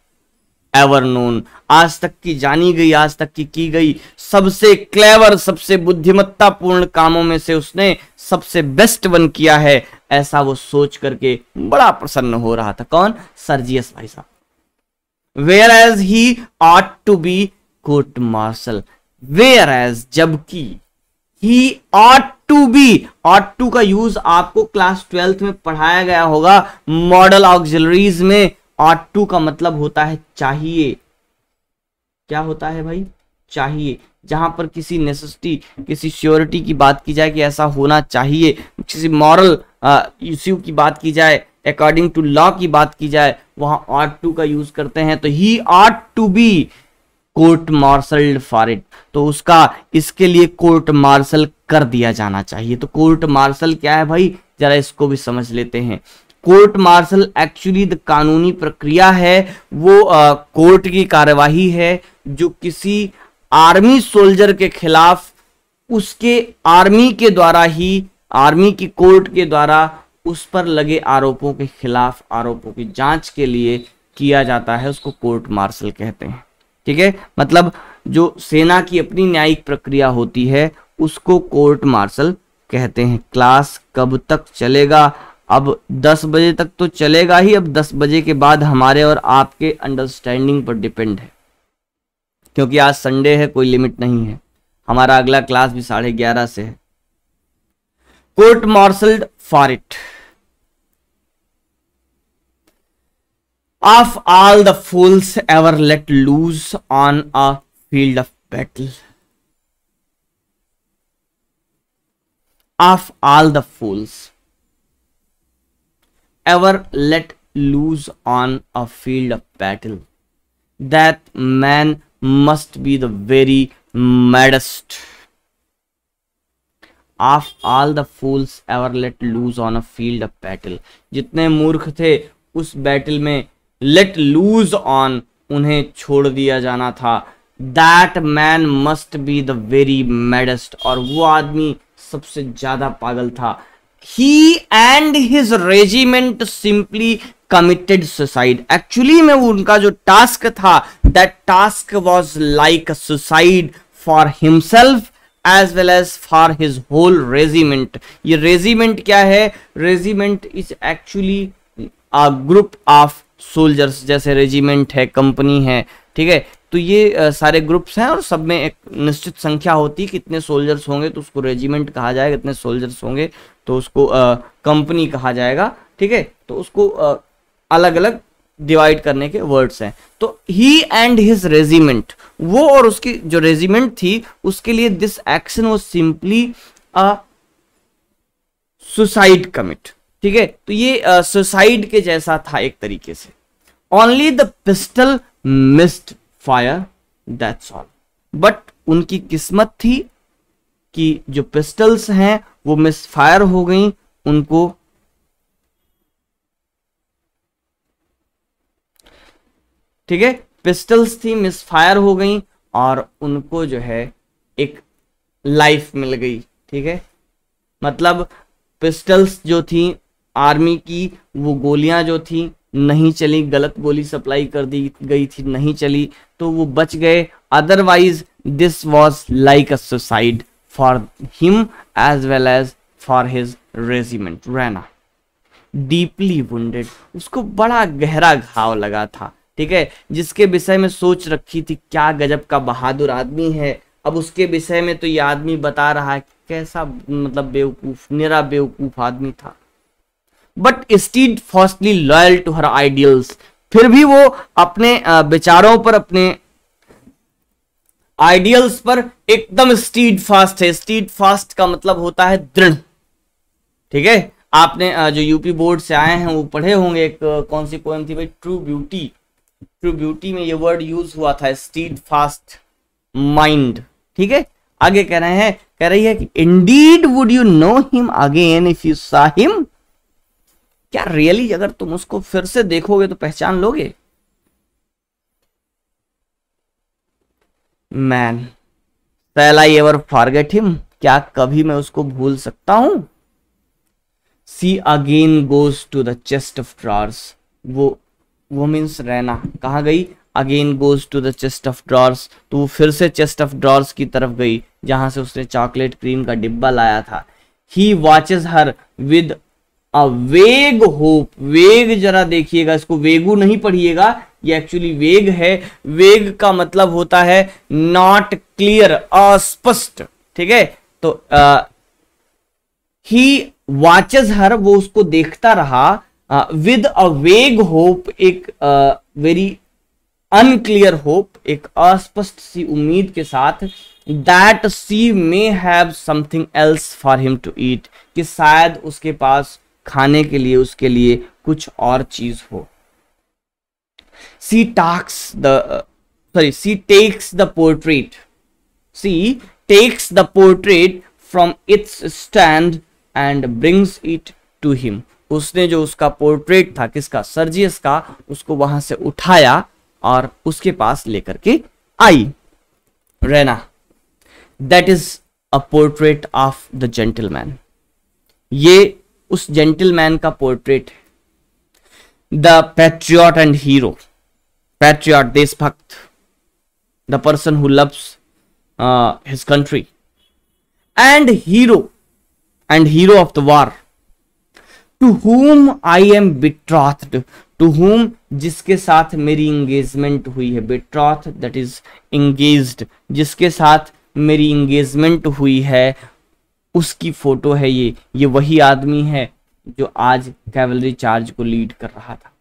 ever known आज तक की जानी गई आज तक की की गई सबसे क्लेवर सबसे बुद्धिमत्तापूर्ण कामों में से उसने सबसे बेस्ट वन किया है ऐसा वो सोच करके बड़ा प्रसन्न हो रहा था कौन सरजियस भाई साहब whereas he ought to be court martial whereas जबकि he ought to be ought to का यूज आपको क्लास ट्वेल्थ में पढ़ाया गया होगा मॉडल ऑक्सिलरीज में ऑट टू का मतलब होता है चाहिए क्या होता है भाई चाहिए जहां पर किसी नेसेसिटी किसी श्योरिटी की बात की जाए कि ऐसा होना चाहिए किसी मॉरल इश्यू की बात की जाए अकॉर्डिंग टू लॉ की बात की जाए वहां ऑट टू का यूज करते हैं तो he ought to be court martial for it तो उसका इसके लिए कोर्ट मार्शल कर दिया जाना चाहिए तो कोर्ट मार्शल क्या है भाई जरा इसको भी समझ लेते हैं कोर्ट मार्शल एक्चुअली द कानूनी प्रक्रिया है वो कोर्ट की कार्यवाही है जो किसी आर्मी सोल्जर के खिलाफ उसके आर्मी के द्वारा ही आर्मी की कोर्ट के द्वारा उस पर लगे आरोपों के खिलाफ आरोपों की जांच के लिए किया जाता है उसको कोर्ट मार्शल कहते हैं ठीक है मतलब जो सेना की अपनी न्यायिक प्रक्रिया होती है उसको कोर्ट मार्शल कहते हैं क्लास कब तक चलेगा अब 10 बजे तक तो चलेगा ही अब 10 बजे के बाद हमारे और आपके अंडरस्टैंडिंग पर डिपेंड है क्योंकि आज संडे है कोई लिमिट नहीं है हमारा अगला क्लास भी साढ़े ग्यारह से है court martialled for it of all the fools ever let loose on a field of battle of all the fools ever let loose on a field of battle. That man must be the very maddest of all the fools ever let loose on a field of battle. jitne murkh the us battle mein let loose on उन्हें छोड़ दिया जाना था that man must be the very maddest और वो आदमी सबसे ज्यादा पागल था he and his regiment simply committed suicide actually में उनका जो टास्क था that task was like suicide for himself as well as for his whole regiment ये रेजिमेंट क्या है regiment is actually a group of soldiers जैसे रेजिमेंट है कंपनी है ठीक है तो ये सारे ग्रुप्स हैं और सब में एक निश्चित संख्या होती है कितने सोल्जर्स होंगे तो उसको रेजिमेंट कहा जाएगा कितने सोल्जर्स होंगे तो उसको कंपनी कहा जाएगा ठीक है तो उसको अलग अलग डिवाइड करने के वर्ड्स हैं तो ही एंड हिज रेजिमेंट वो और उसकी जो रेजिमेंट थी उसके लिए this action was simply a suicide commit ठीक है तो ये सुसाइड uh, के जैसा था एक तरीके से only the pistol missed fire that's all but उनकी किस्मत थी कि जो पिस्टल्स हैं वो मिस फायर हो गई उनको ठीक है पिस्टल्स थी मिस फायर हो गई और उनको जो है एक लाइफ मिल गई ठीक है मतलब पिस्टल्स जो थी आर्मी की वो गोलियां जो थी नहीं चली गलत गोली सप्लाई कर दी गई थी नहीं चली तो वो बच गए otherwise this was like a suicide for him as well as for his regiment Raina deeply wed उसको बड़ा गहरा घाव लगा था ठीक है जिसके विषय में सोच रखी थी क्या गजब का बहादुर आदमी है अब उसके विषय में तो ये आदमी बता रहा है कैसा मतलब बेवकूफ निरा बेवकूफ आदमी था but steadfastly loyal to her ideals फिर भी वो अपने विचारों पर अपने आइडियल्स पर एकदम स्टीड फास्ट है स्टीड फास्ट का मतलब होता है दृढ़ ठीक है आपने जो यूपी बोर्ड से आए हैं वो पढ़े होंगे एक कौन सी पोएम थी भाई ट्रू ब्यूटी ट्रू ब्यूटी में ये वर्ड यूज हुआ था स्टीड फास्ट माइंड ठीक है आगे कह रहे हैं कह रही है कि indeed would you know him again if you saw him क्या रियली अगर तुम उसको फिर से देखोगे तो पहचान लोगे man shall I ever forget him क्या कभी मैं उसको भूल सकता हूं she again goes to the chest of drawers वो वो मीन्स रहना कहाँ गई again goes to the chest of drawers तो वो फिर से चेस्ट ऑफ ड्रॉर्स की तरफ गई जहां से उसने चॉकलेट क्रीम का डिब्बा लाया था he watches her with a वेग होप वेग जरा देखिएगा इसको वेगू नहीं पढ़िएगा ये एक्चुअली वेग है वेग का मतलब होता है नॉट क्लियर अस्पष्ट ठीक है तो ही वाचेज हर वो उसको देखता रहा विद अ वेग होप एक वेरी अनक्लियर होप एक अस्पष्ट सी उम्मीद के साथ that she may have something else for him to eat कि शायद उसके पास खाने के लिए उसके लिए कुछ और चीज हो she talks the uh, sorry she takes the portrait she takes the portrait from its stand and brings it to him उसने जो उसका पोर्ट्रेट था किसका सर्जियस का उसको वहां से उठाया और उसके पास लेकर के आई Raina that is a portrait of the gentleman ये उस जेंटलमैन का portrait the patriot and hero patriot deshbhakt the person who loves uh, his country and hero and hero of the war to whom i am betrothed to whom जिसके साथ मेरी इंगेजमेंट हुई है betrothed that is engaged जिसके साथ मेरी इंगेजमेंट हुई है उसकी फोटो है ये ये वही आदमी है जो आज कैवलरी चार्ज को लीड कर रहा था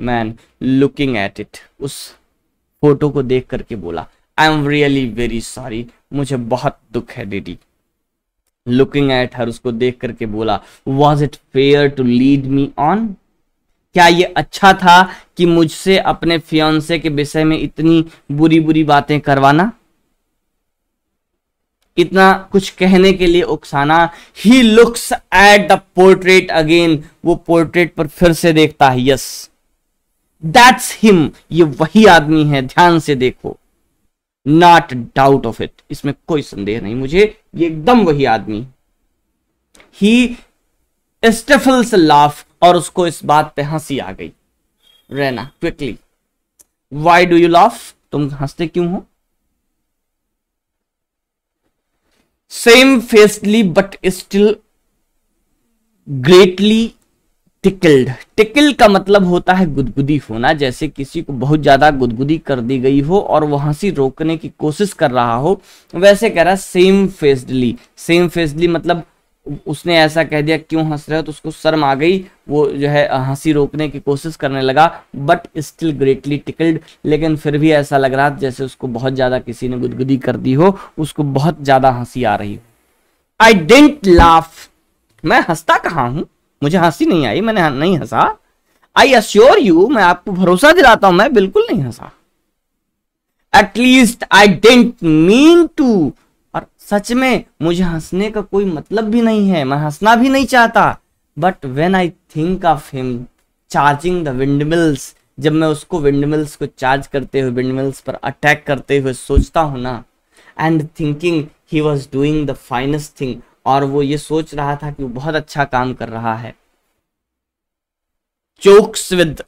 मैन लुकिंग एट इट उस फोटो को देख करके बोला I am really very sorry मुझे बहुत दुख है डेडी लुकिंग एट हर उसको देख करके बोला was it fair to lead me on क्या ये अच्छा था कि मुझसे अपने फियोन्से के विषय में इतनी बुरी बुरी बातें करवाना इतना कुछ कहने के लिए उकसाना ही looks at the portrait again वो पोर्ट्रेट पर फिर से देखता है यस दैट्स हिम ये वही आदमी है ध्यान से देखो नॉट डाउट ऑफ इट इसमें कोई संदेह नहीं मुझे ये एकदम वही आदमी ही स्टेफल्स लाफ और उसको इस बात पे हंसी आ गई Raina quickly why do you laugh तुम हंसते क्यों हो shamefacedly but still greatly tickled tickle का मतलब होता है गुदगुदी होना जैसे किसी को बहुत ज्यादा गुदगुदी कर दी गई हो और वहां से रोकने की कोशिश कर रहा हो वैसे कह रहा है सेम फेस्डली सेम फेस्डली मतलब उसने ऐसा कह दिया क्यों हंस रहे हो तो उसको शर्म आ गई वो जो है हंसी रोकने की कोशिश करने लगा बट स्टिल ग्रेटली टिकल्ड लेकिन फिर भी ऐसा लग रहा जैसे उसको बहुत ज्यादा किसी ने गुदगुदी कर दी हो उसको बहुत ज्यादा हंसी आ रही हो आई डेंट लाफ मैं हंसता कहाँ हूं मुझे हंसी नहीं आई मैंने नहीं हंसा आई अश्योर यू मैं आपको भरोसा दिलाता हूं मैं बिल्कुल नहीं हंसा at least I didn't mean to और सच में मुझे हंसने का कोई मतलब भी नहीं है मैं हंसना भी नहीं चाहता but when I think of him charging the windmills जब मैं उसको विंडमिल्स को चार्ज करते हुए विंडमिल्स पर अटैक करते हुए सोचता हूँ ना and thinking he was doing the finest thing और वो ये सोच रहा था कि वो बहुत अच्छा काम कर रहा है चोक्स विद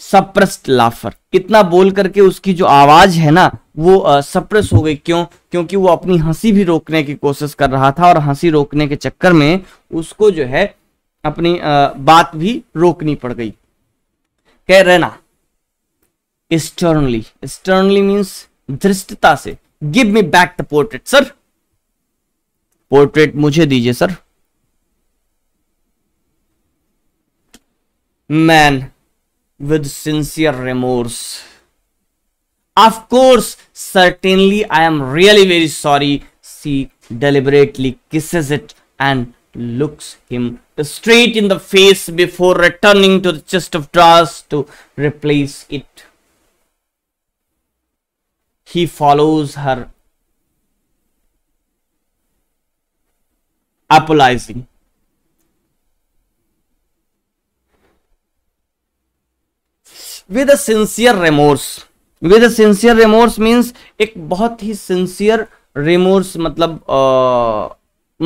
सप्रस्ट लाफर कितना बोल करके उसकी जो आवाज है ना वो सप्रेस हो गई क्यों क्योंकि वो अपनी हंसी भी रोकने की कोशिश कर रहा था और हंसी रोकने के चक्कर में उसको जो है अपनी आ, बात भी रोकनी पड़ गई कह रहना स्टर्नली स्टर्नली मीन्स धृष्टता से give me back the portrait sir portrait मुझे दीजिए sir man with sincere remorse of course certainly I am really very sorry she deliberately kisses it and looks him straight in the face before returning to the chest of drawers to replace it he follows her apolizing. with a sincere remorse with a sincere remorse means एक बहुत ही सिंसियर remorse मतलब आ,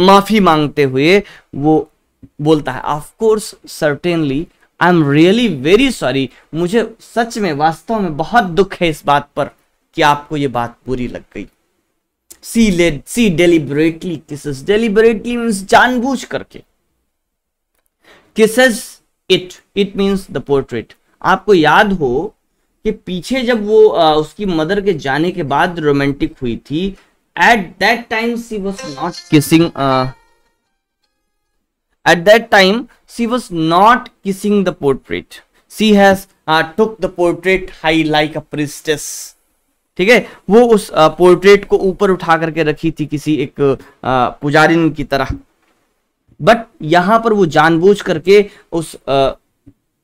माफी मांगते हुए वो बोलता है Of course, certainly I am really very sorry मुझे सच में वास्तव में बहुत दुख है इस बात पर कि आपको ये बात बुरी लग गई she let she deliberately kisses deliberately means जानबूझ करके kisses it it means the portrait आपको याद हो कि पीछे जब वो आ, उसकी मदर के जाने के बाद रोमांटिक हुई थी at that time she was not kissing at that time she was not kissing the portrait she has took the portrait high like a priestess ठीक है वो उस पोर्ट्रेट को ऊपर उठा करके रखी थी किसी एक पुजारिन की तरह बट यहां पर वो जानबूझ करके उस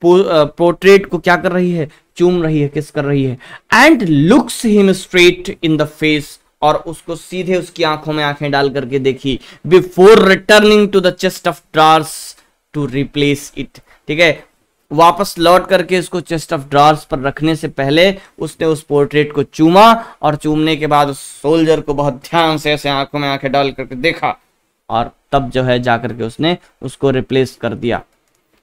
पोर्ट्रेट को क्या कर रही है चूम रही है किस कर रही है and looks him straight in the face और उसको सीधे उसकी आंखों में आंखें डाल करके देखी before returning to the chest of drawers to replace it ठीक है वापस लौट करके उसको चेस्ट ऑफ ड्रॉर्स पर रखने से पहले उसने उस पोर्ट्रेट को चूमा और चूमने के बाद उस सोल्जर को बहुत ध्यान से ऐसे आंखों में आंखें डाल करके देखा और तब जो है जाकर के उसने उसको रिप्लेस कर दिया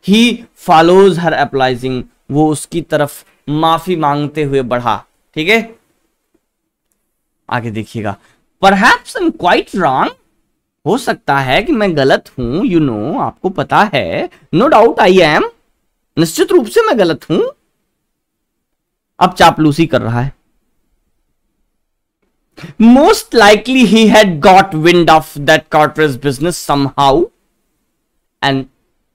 ही फॉलोज हर अप्लाइजिंग वो उसकी तरफ माफी मांगते हुए बढ़ा ठीक है आगे देखिएगा पर क्वाइट रॉन्ग हो सकता है कि मैं गलत हूं यू you नो know, आपको पता है नो डाउट आई एम निश्चित रूप से मैं गलत हूं अब चापलूसी कर रहा है most likely he had got wind of that cottage business some how and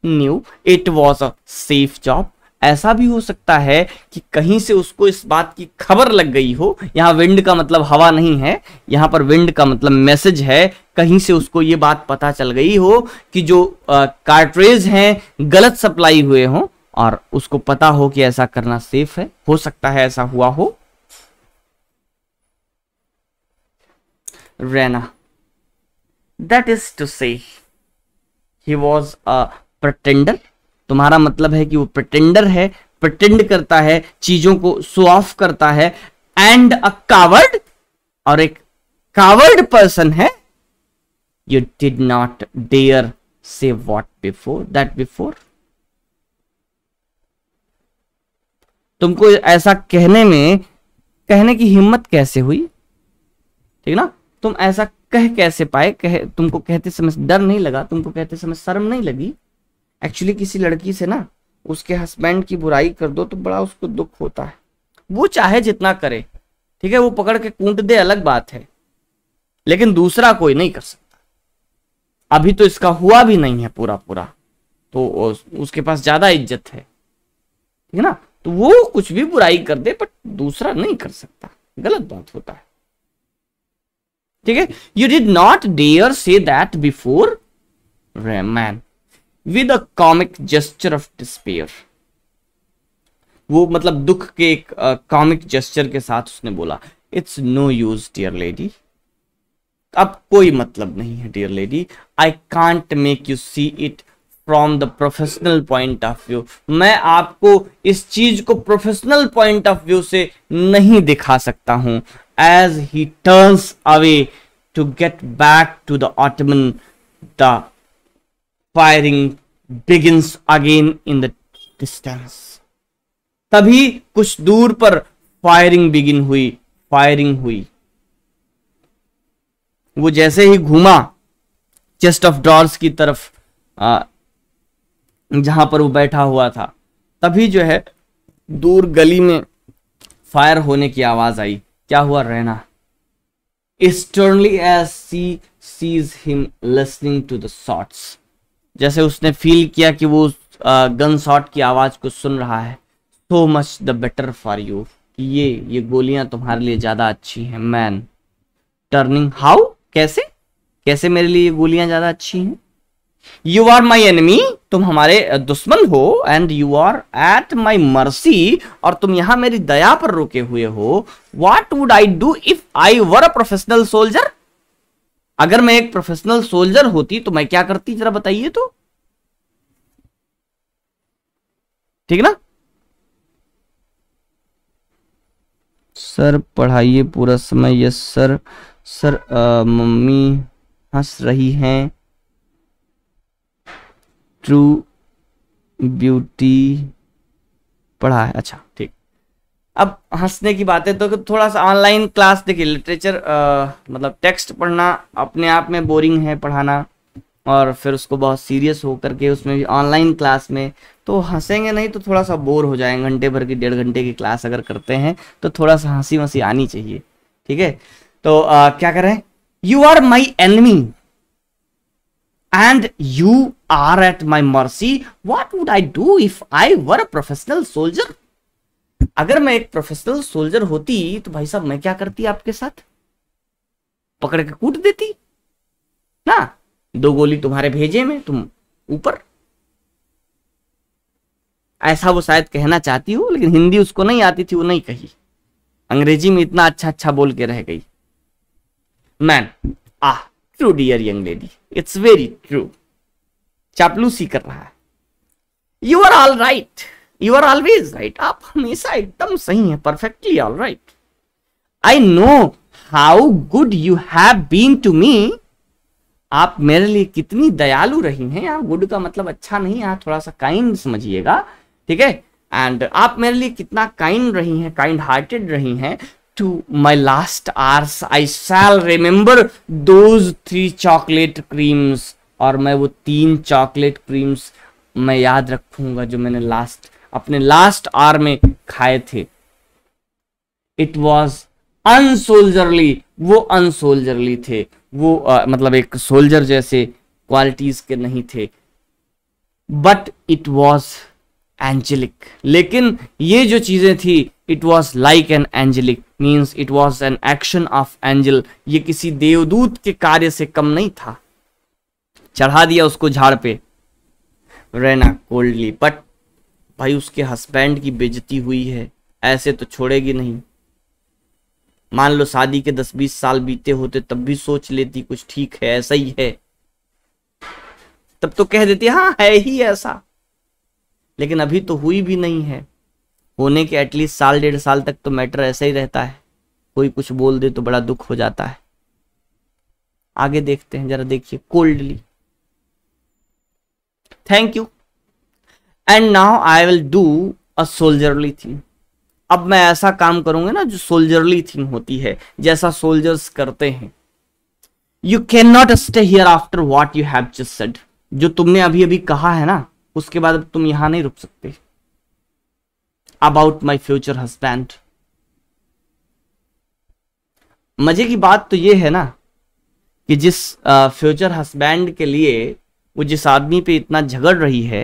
knew it was a safe job ऐसा भी हो सकता है कि कहीं से उसको इस बात की खबर लग गई हो यहां विंड का मतलब हवा नहीं है यहां पर विंड का मतलब मैसेज है कहीं से उसको यह बात पता चल गई हो कि जो कार्ट्रेज हैं गलत सप्लाई हुए हों और उसको पता हो कि ऐसा करना सेफ है हो सकता है ऐसा हुआ हो रैना दैट इज टू से ही वॉज अ प्रटेंडर तुम्हारा मतलब है कि वो प्रटेंडर है प्रटेंड करता है चीजों को सो ऑफ करता है एंड अ कावर्ड और एक कावर्ड पर्सन है you did not dare say what before that before तुमको ऐसा कहने में कहने की हिम्मत कैसे हुई ठीक ना तुम ऐसा कह कैसे पाए कह तुमको कहते समय डर नहीं लगा तुमको कहते समय शर्म नहीं लगी एक्चुअली किसी लड़की से ना उसके हस्बैंड की बुराई कर दो तो बड़ा उसको दुख होता है वो चाहे जितना करे ठीक है वो पकड़ के कूट दे अलग बात है लेकिन दूसरा कोई नहीं कर सकता अभी तो इसका हुआ भी नहीं है पूरा पूरा तो उसके पास ज्यादा इज्जत है ठीक है ना तो वो कुछ भी बुराई कर दे बट दूसरा नहीं कर सकता गलत बात होता है ठीक है you did not dare say that before man with a comic gesture of despair वो मतलब दुख के एक कॉमिक uh, जेस्चर के साथ उसने बोला it's no use dear lady अब कोई मतलब नहीं है dear lady I can't make you see it from the professional point of view मैं आपको इस चीज को प्रोफेशनल पॉइंट ऑफ व्यू से नहीं दिखा सकता हूं as he turns away to get back to the ottoman the firing begins again in the distance तभी कुछ दूर पर फायरिंग बिगिन हुई फायरिंग हुई वो जैसे ही घूमा चेस्ट ऑफ ड्रॉर्स की तरफ आ, जहां पर वो बैठा हुआ था तभी जो है दूर गली में फायर होने की आवाज आई क्या हुआ Raina sternly as she sees him listening to the shots जैसे उसने फील किया कि वो गन शॉट की आवाज को सुन रहा है so much the better for you ये ये गोलियां तुम्हारे लिए ज्यादा अच्छी हैं मैन टर्निंग हाउ कैसे कैसे मेरे लिए ये गोलियां ज्यादा अच्छी हैं यू आर माई एनिमी तुम हमारे दुश्मन हो and you are at my mercy और तुम यहां मेरी दया पर रुके हुए हो what would I do if I were a professional soldier अगर मैं एक प्रोफेशनल सोल्जर होती तो मैं क्या करती जरा बताइए तो ठीक ना सर पढ़ाइए पूरा समय यस सर सर आ, मम्मी हंस रही हैं ट्रू ब्यूटी पढ़ा है अच्छा ठीक अब हंसने की बात है तो थोड़ा सा ऑनलाइन क्लास देखिए लिटरेचर मतलब टेक्स्ट पढ़ना अपने आप में बोरिंग है पढ़ाना और फिर उसको बहुत सीरियस होकर के उसमें भी ऑनलाइन क्लास में तो हंसेंगे नहीं तो थोड़ा सा बोर हो जाएंगे घंटे भर की डेढ़ घंटे की क्लास अगर करते हैं तो थोड़ा सा हंसी वंसी आनी चाहिए ठीक है तो आ, क्या करें you are my enemy and you are at my mercy what would i do if i were a professional soldier अगर मैं एक प्रोफेशनल सोल्जर होती तो भाई साहब मैं क्या करती आपके साथ पकड़ के कूट देती ना दो गोली तुम्हारे भेजे में तुम ऊपर ऐसा वो शायद कहना चाहती हो लेकिन हिंदी उसको नहीं आती थी वो नहीं कही अंग्रेजी में इतना अच्छा अच्छा बोल के रह गई man ah true dear young lady it's very true चापलूसी कर रहा है you are all right you are always right आप हमेशा एकदम सही है perfectly all right I know how good you have been to me आप मेरे लिए कितनी दयालु रही हैं आप गुड का मतलब अच्छा नहीं है थोड़ा सा काइंड समझिएगा ठीक है एंड आप मेरे लिए कितना काइंड रही हैं काइंड हार्टेड रही हैं to my last hours I shall remember those three chocolate creams और मैं वो तीन चॉकलेट क्रीम्स मैं याद रखूंगा जो मैंने लास्ट अपने लास्ट आर में खाए थे इट वॉज अनसोल्जरली वो अनसोल्जरली थे वो आ, मतलब एक सोल्जर जैसे क्वालिटीज के नहीं थे बट इट वॉज एंजेलिक लेकिन ये जो चीजें थी it was like an angelic means it was an action of angel ये किसी देवदूत के कार्य से कम नहीं था चढ़ा दिया उसको झाड़ पे रैना कोल्डली बट भाई उसके हस्बैंड की बेजती हुई है ऐसे तो छोड़ेगी नहीं मान लो शादी के दस बीस साल बीते होते तब भी सोच लेती कुछ ठीक है ऐसा ही है तब तो कह देती हाँ है ही ऐसा लेकिन अभी तो हुई भी नहीं है होने के एटलीस्ट साल डेढ़ साल तक तो मैटर ऐसा ही रहता है कोई कुछ बोल दे तो बड़ा दुख हो जाता है आगे देखते हैं जरा देखिए coldly thank you and now I will do a soldierly thing अब मैं ऐसा काम करूंगा ना जो सोल्जरली थिंग होती है जैसा सोल्जर्स करते हैं you can not stay here after what you have just said जो तुमने अभी अभी कहा है ना उसके बाद अब तुम यहां नहीं रुक सकते अबाउट माई फ्यूचर हस्बैंड मजे की बात तो ये है ना कि जिस फ्यूचर uh, हस्बैंड के लिए वो जिस आदमी पे इतना झगड़ रही है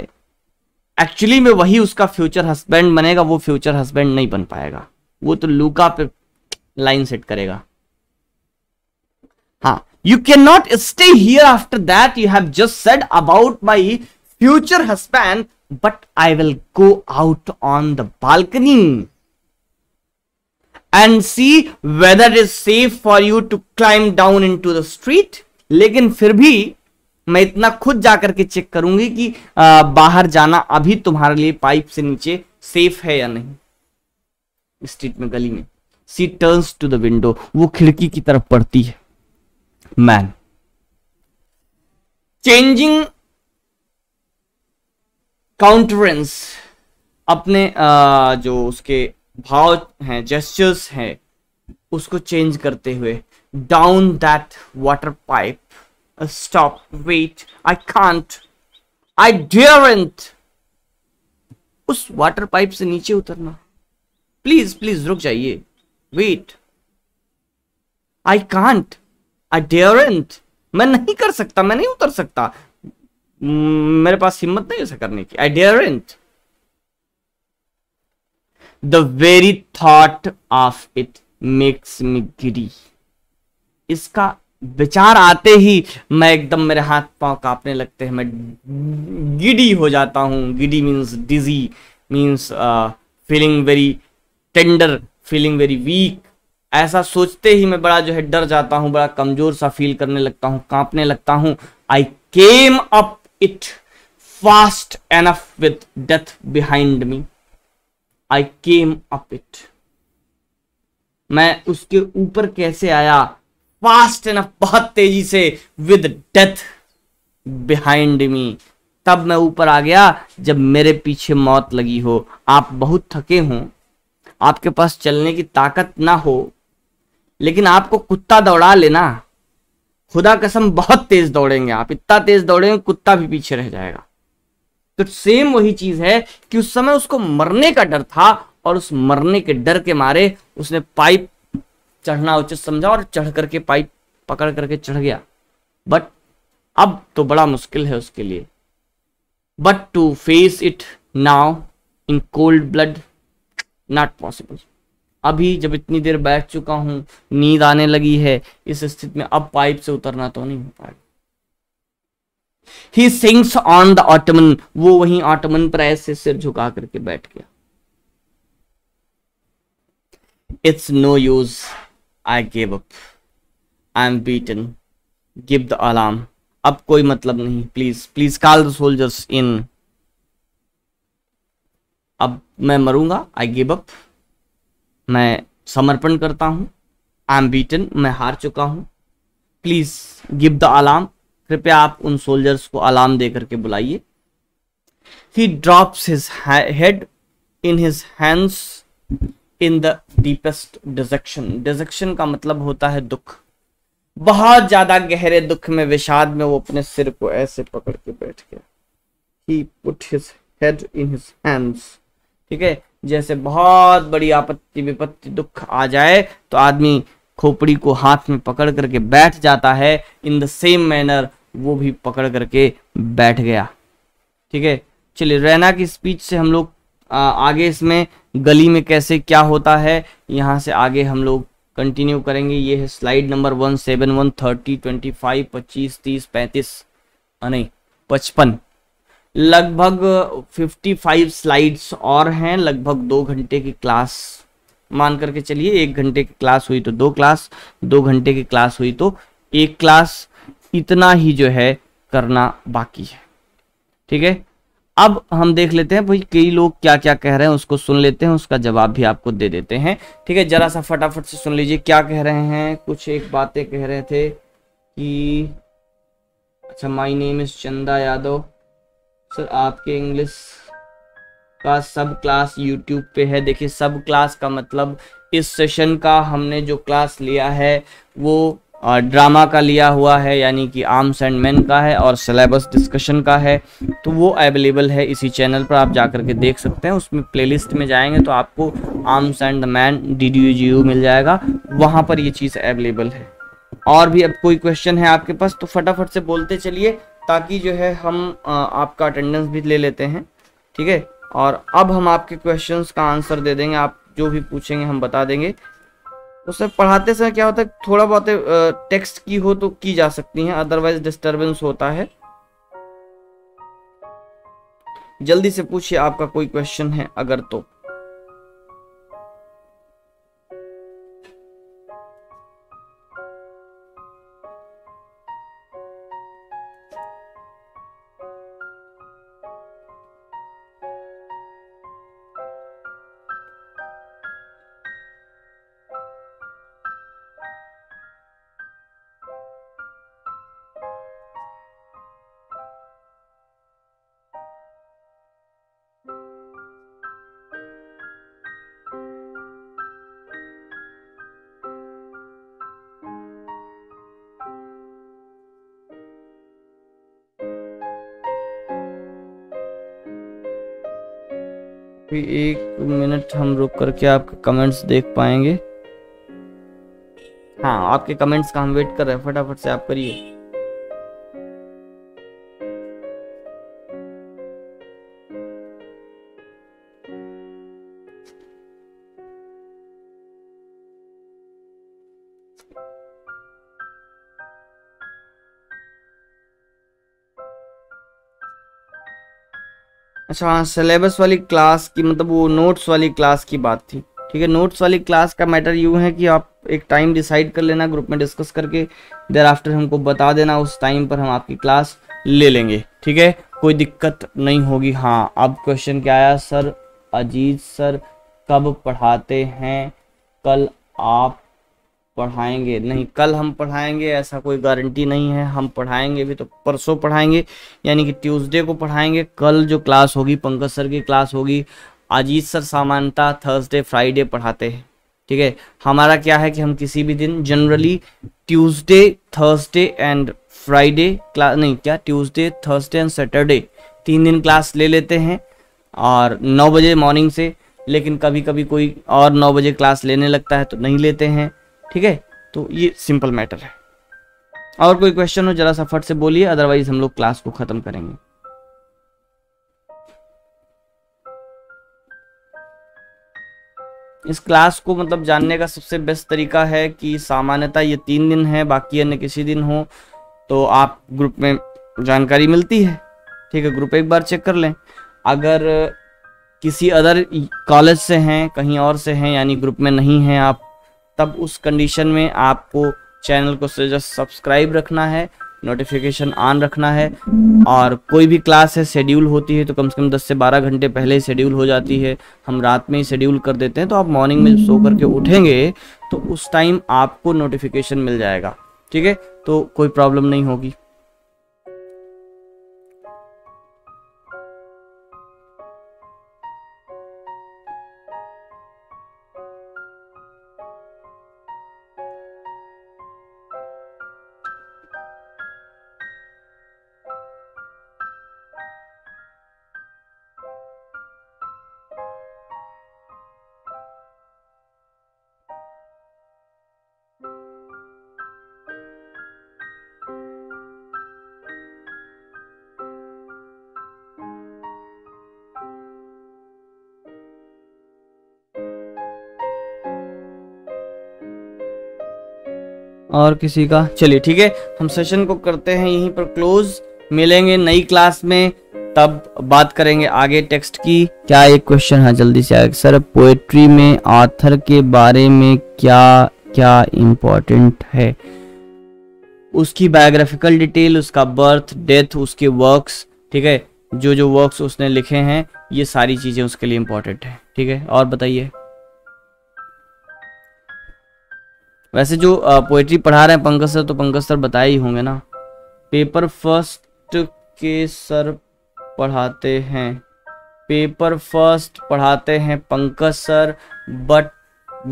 एक्चुअली में वही उसका फ्यूचर हस्बैंड बनेगा वो फ्यूचर हस्बैंड नहीं बन पाएगा वो तो लूका पे लाइन सेट करेगा हाँ you can not stay here after that you have just said about my future husband but I will go out on the balcony and see whether is safe for you to climb down into the street लेकिन फिर भी मैं इतना खुद जाकर के चेक करूंगी कि आ, बाहर जाना अभी तुम्हारे लिए पाइप से नीचे सेफ है या नहीं स्ट्रीट में गली में she turns to the window वो खिड़की की तरफ पड़ती है मैन चेंजिंग काउंटरेंस अपने आ, जो उसके भाव हैं जेस्टर्स हैं उसको चेंज करते हुए down that water pipe Uh, stop, wait, I can't. I daren't. उस वाटर पाइप से नीचे उतरना प्लीज प्लीज रुक जाइए वेट आई कांट आई डेरेंट मैं नहीं कर सकता मैं नहीं उतर सकता मेरे पास हिम्मत नहीं ऐसा करने की I daren't the very thought of it makes me गिरी इसका विचार आते ही मैं एकदम मेरे हाथ पांव कांपने लगते हैं मैं गिडी हो जाता हूँ giddy means dizzy means feeling very tender feeling very weak ऐसा सोचते ही मैं बड़ा जो है डर जाता हूँ बड़ा कमजोर सा फील करने लगता हूँ कांपने लगता हूँ I came up it fast enough with death behind me I came up it मैं उसके ऊपर कैसे आया फास्ट एंड बहुत तेजी से विद डेथ बिहाइंड मी तब मैं ऊपर आ गया जब मेरे पीछे मौत लगी हो आप बहुत थके हो आपके पास चलने की ताकत ना हो लेकिन आपको कुत्ता दौड़ा लेना खुदा कसम बहुत तेज दौड़ेंगे आप इतना तेज दौड़ेंगे कुत्ता भी पीछे रह जाएगा तो सेम वही चीज है कि उस समय उसको मरने का डर था और उस मरने के डर के मारे उसने पाइप चढ़ना उचित समझा और चढ़ करके पाइप पकड़ करके चढ़ गया बट अब तो बड़ा मुश्किल है उसके लिए but to face it now in cold blood not possible अभी जब इतनी देर बैठ चुका हूं नींद आने लगी है इस स्थिति में अब पाइप से उतरना तो नहीं हो पाएगा he sinks on the ottoman वो वहीं ऑटमन पर ऐसे सिर झुका करके बैठ गया it's no use I give up I am beaten give the alarm अब कोई मतलब नहीं please please call the soldiers in अब मैं मरूंगा आई गिव अप मैं समर्पण करता हूं आई एम बीटन मैं हार चुका हूं प्लीज गिव द अलार्म कृपया आप उन सोल्जर्स को अलार्म दे करके बुलाइए he drops his head in his hands in the deepest dejection dejection का मतलब होता है दुख बहुत ज्यादा गहरे दुख में विषाद में वो अपने सिर को ऐसे पकड़ के बैठ गया he put his head in his hands ठीक है जैसे बहुत बड़ी आपत्ति विपत्ति दुख आ जाए तो आदमी खोपड़ी को हाथ में पकड़ करके बैठ जाता है इन द सेम मैनर वो भी पकड़ करके बैठ गया ठीक है चलिए रैना की स्पीच से हम लोग आगे इसमें गली में कैसे क्या होता है यहाँ से आगे हम लोग कंटिन्यू करेंगे ये है slide number one seven one thirty twenty five पच्चीस तीस पैंतीस नहीं पचपन लगभग फिफ्टी फाइव स्लाइड्स और हैं लगभग दो घंटे की क्लास मान करके चलिए एक घंटे की क्लास हुई तो दो क्लास दो घंटे की क्लास हुई तो एक क्लास इतना ही जो है करना बाकी है ठीक है अब हम देख लेते हैं भाई कई लोग क्या क्या कह रहे हैं उसको सुन लेते हैं उसका जवाब भी आपको दे देते हैं ठीक है जरा सा फटाफट से सुन लीजिए क्या कह रहे हैं कुछ एक बातें कह रहे थे कि अच्छा माई नेम इज चंदा यादव सर आपके इंग्लिश का सब क्लास यूट्यूब पे है देखिए सब क्लास का मतलब इस सेशन का हमने जो क्लास लिया है वो और ड्रामा का लिया हुआ है यानी कि आर्म्स एंड मैन का है और सिलेबस डिस्कशन का है तो वो अवेलेबल है इसी चैनल पर आप जा कर के देख सकते हैं उसमें प्लेलिस्ट में जाएंगे तो आपको arms and man D D G U मिल जाएगा वहाँ पर ये चीज़ अवेलेबल है और भी अब कोई क्वेश्चन है आपके पास तो फटाफट से बोलते चलिए ताकि जो है हम आपका अटेंडेंस भी ले लेते हैं ठीक है और अब हम आपके क्वेश्चंस का आंसर दे देंगे आप जो भी पूछेंगे हम बता देंगे उसमें पढ़ाते समय क्या होता है थोड़ा बहुत टेक्स्ट की हो तो की जा सकती है अदरवाइज डिस्टरबेंस होता है जल्दी से पूछिए आपका कोई क्वेश्चन है अगर तो रुक करके आप कमेंट्स देख पाएंगे हाँ आपके कमेंट्स का हम वेट कर रहे हैं फटाफट से आप करिए अच्छा हाँ सिलेबस वाली क्लास की मतलब वो नोट्स वाली क्लास की बात थी ठीक है नोट्स वाली क्लास का मैटर यूँ है कि आप एक टाइम डिसाइड कर लेना ग्रुप में डिस्कस करके देर आफ्टर हमको बता देना उस टाइम पर हम आपकी क्लास ले लेंगे ठीक है कोई दिक्कत नहीं होगी हाँ अब क्वेश्चन क्या आया सर अजीत सर कब पढ़ाते हैं कल आप पढ़ाएंगे नहीं कल हम पढ़ाएंगे ऐसा कोई गारंटी नहीं है हम पढ़ाएंगे भी तो परसों पढ़ाएंगे यानी कि ट्यूसडे को पढ़ाएंगे कल जो क्लास होगी पंकज सर की क्लास होगी अजीत सर सामान्यता थर्सडे फ्राइडे पढ़ाते हैं ठीक है हमारा क्या है कि हम किसी भी दिन generally Tuesday Thursday and Friday class नहीं क्या ट्यूसडे थर्सडे एंड सैटरडे तीन दिन क्लास ले लेते हैं और नौ बजे मॉर्निंग से लेकिन कभी कभी कोई और नौ बजे क्लास लेने लगता है तो नहीं लेते हैं ठीक है तो ये सिंपल मैटर है और कोई क्वेश्चन हो जरा सा फट से बोलिए अदरवाइज हम लोग क्लास को खत्म करेंगे इस क्लास को मतलब जानने का सबसे बेस्ट तरीका है कि सामान्यतः ये तीन दिन है बाकी अन्य किसी दिन हो तो आप ग्रुप में जानकारी मिलती है ठीक है ग्रुप एक बार चेक कर लें अगर किसी अदर कॉलेज से हैं कहीं और से हैं यानी ग्रुप में नहीं हैं आप तब उस कंडीशन में आपको चैनल को जस्ट सब्सक्राइब रखना है नोटिफिकेशन ऑन रखना है और कोई भी क्लास है शेड्यूल होती है तो कम से कम 10 से 12 घंटे पहले ही शेड्यूल हो जाती है हम रात में ही शेड्यूल कर देते हैं तो आप मॉर्निंग में सो करके उठेंगे तो उस टाइम आपको नोटिफिकेशन मिल जाएगा ठीक है तो कोई प्रॉब्लम नहीं होगी और किसी का चलिए ठीक है हम सेशन को करते हैं यहीं पर क्लोज मिलेंगे नई क्लास में तब बात करेंगे आगे टेक्स्ट की क्या एक क्वेश्चन है हाँ, जल्दी से आएगा सर पोएट्री में ऑथर के बारे में क्या क्या इम्पोर्टेंट है उसकी बायोग्राफिकल डिटेल उसका बर्थ डेथ उसके वर्क्स ठीक है जो जो वर्क्स उसने लिखे हैं ये सारी चीज़ें उसके लिए इम्पोर्टेंट है ठीक है और बताइए वैसे जो पोइट्री पढ़ा रहे हैं पंकज सर तो पंकज सर बताए ही होंगे ना पेपर फर्स्ट के सर पढ़ाते हैं पेपर फर्स्ट पढ़ाते हैं पंकज सर बट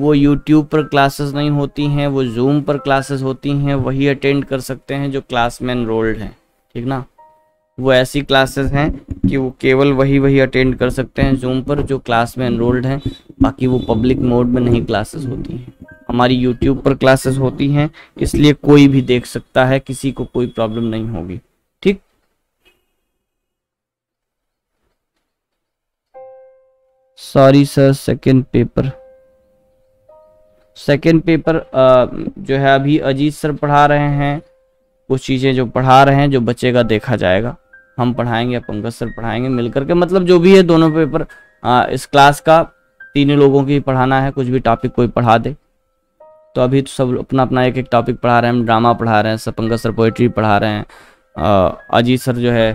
वो यूट्यूब पर क्लासेस नहीं होती हैं वो जूम पर क्लासेस होती हैं वही अटेंड कर सकते हैं जो क्लास में एनरोल्ड हैं ठीक ना वो ऐसी क्लासेस हैं कि वो केवल वही वही अटेंड कर सकते हैं जूम पर जो क्लास में एनरोल्ड हैं बाकी वो पब्लिक मोड में नहीं क्लासेस होती हैं हमारी यूट्यूब पर क्लासेस होती हैं इसलिए कोई भी देख सकता है किसी को कोई प्रॉब्लम नहीं होगी ठीक sorry sir second paper second paper जो है अभी अजीत सर पढ़ा रहे हैं कुछ चीज़ें जो पढ़ा रहे हैं जो बचेगा देखा जाएगा हम पढ़ाएंगे या पंकज सर पढ़ाएंगे मिलकर के मतलब जो भी है दोनों पेपर आ, इस क्लास का तीनों लोगों की पढ़ाना है कुछ भी टॉपिक कोई पढ़ा दे तो अभी तो सब अपना अपना एक एक टॉपिक पढ़ा रहे हैं ड्रामा पढ़ा रहे हैं सर पंकज सर पोइट्री पढ़ा रहे हैं अजीत सर जो है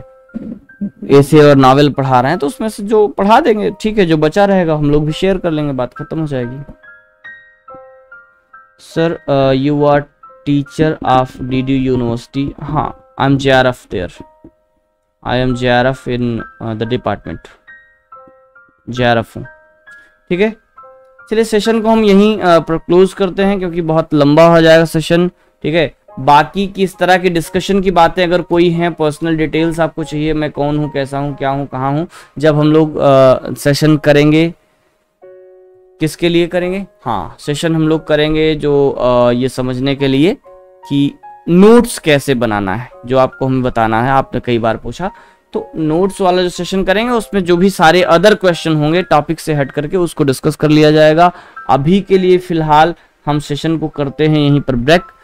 ऐसे और नावल पढ़ा रहे हैं तो उसमें से जो पढ़ा देंगे ठीक है जो बचा रहेगा हम लोग भी शेयर कर लेंगे बात खत्म हो जाएगी sir you are teacher of D D university हाँ I am J R F there I am J R F in the department J R F हूँ ठीक है चलिए सेशन को हम यहीं क्लोज करते हैं क्योंकि बहुत लंबा हो जाएगा सेशन ठीक है बाकी किस तरह की डिस्कशन की बातें अगर कोई हैं पर्सनल डिटेल्स आपको चाहिए मैं कौन हूँ कैसा हूँ क्या हूँ कहाँ हूँ जब हम लोग सेशन करेंगे किसके लिए करेंगे हाँ सेशन हम लोग करेंगे जो आ, ये समझने के लिए कि नोट्स कैसे बनाना है जो आपको हमें बताना है आपने कई बार पूछा तो नोट्स वाला जो सेशन करेंगे उसमें जो भी सारे अदर क्वेश्चन होंगे टॉपिक से हट करके उसको डिस्कस कर लिया जाएगा अभी के लिए फिलहाल हम सेशन को करते हैं यहीं पर ब्रेक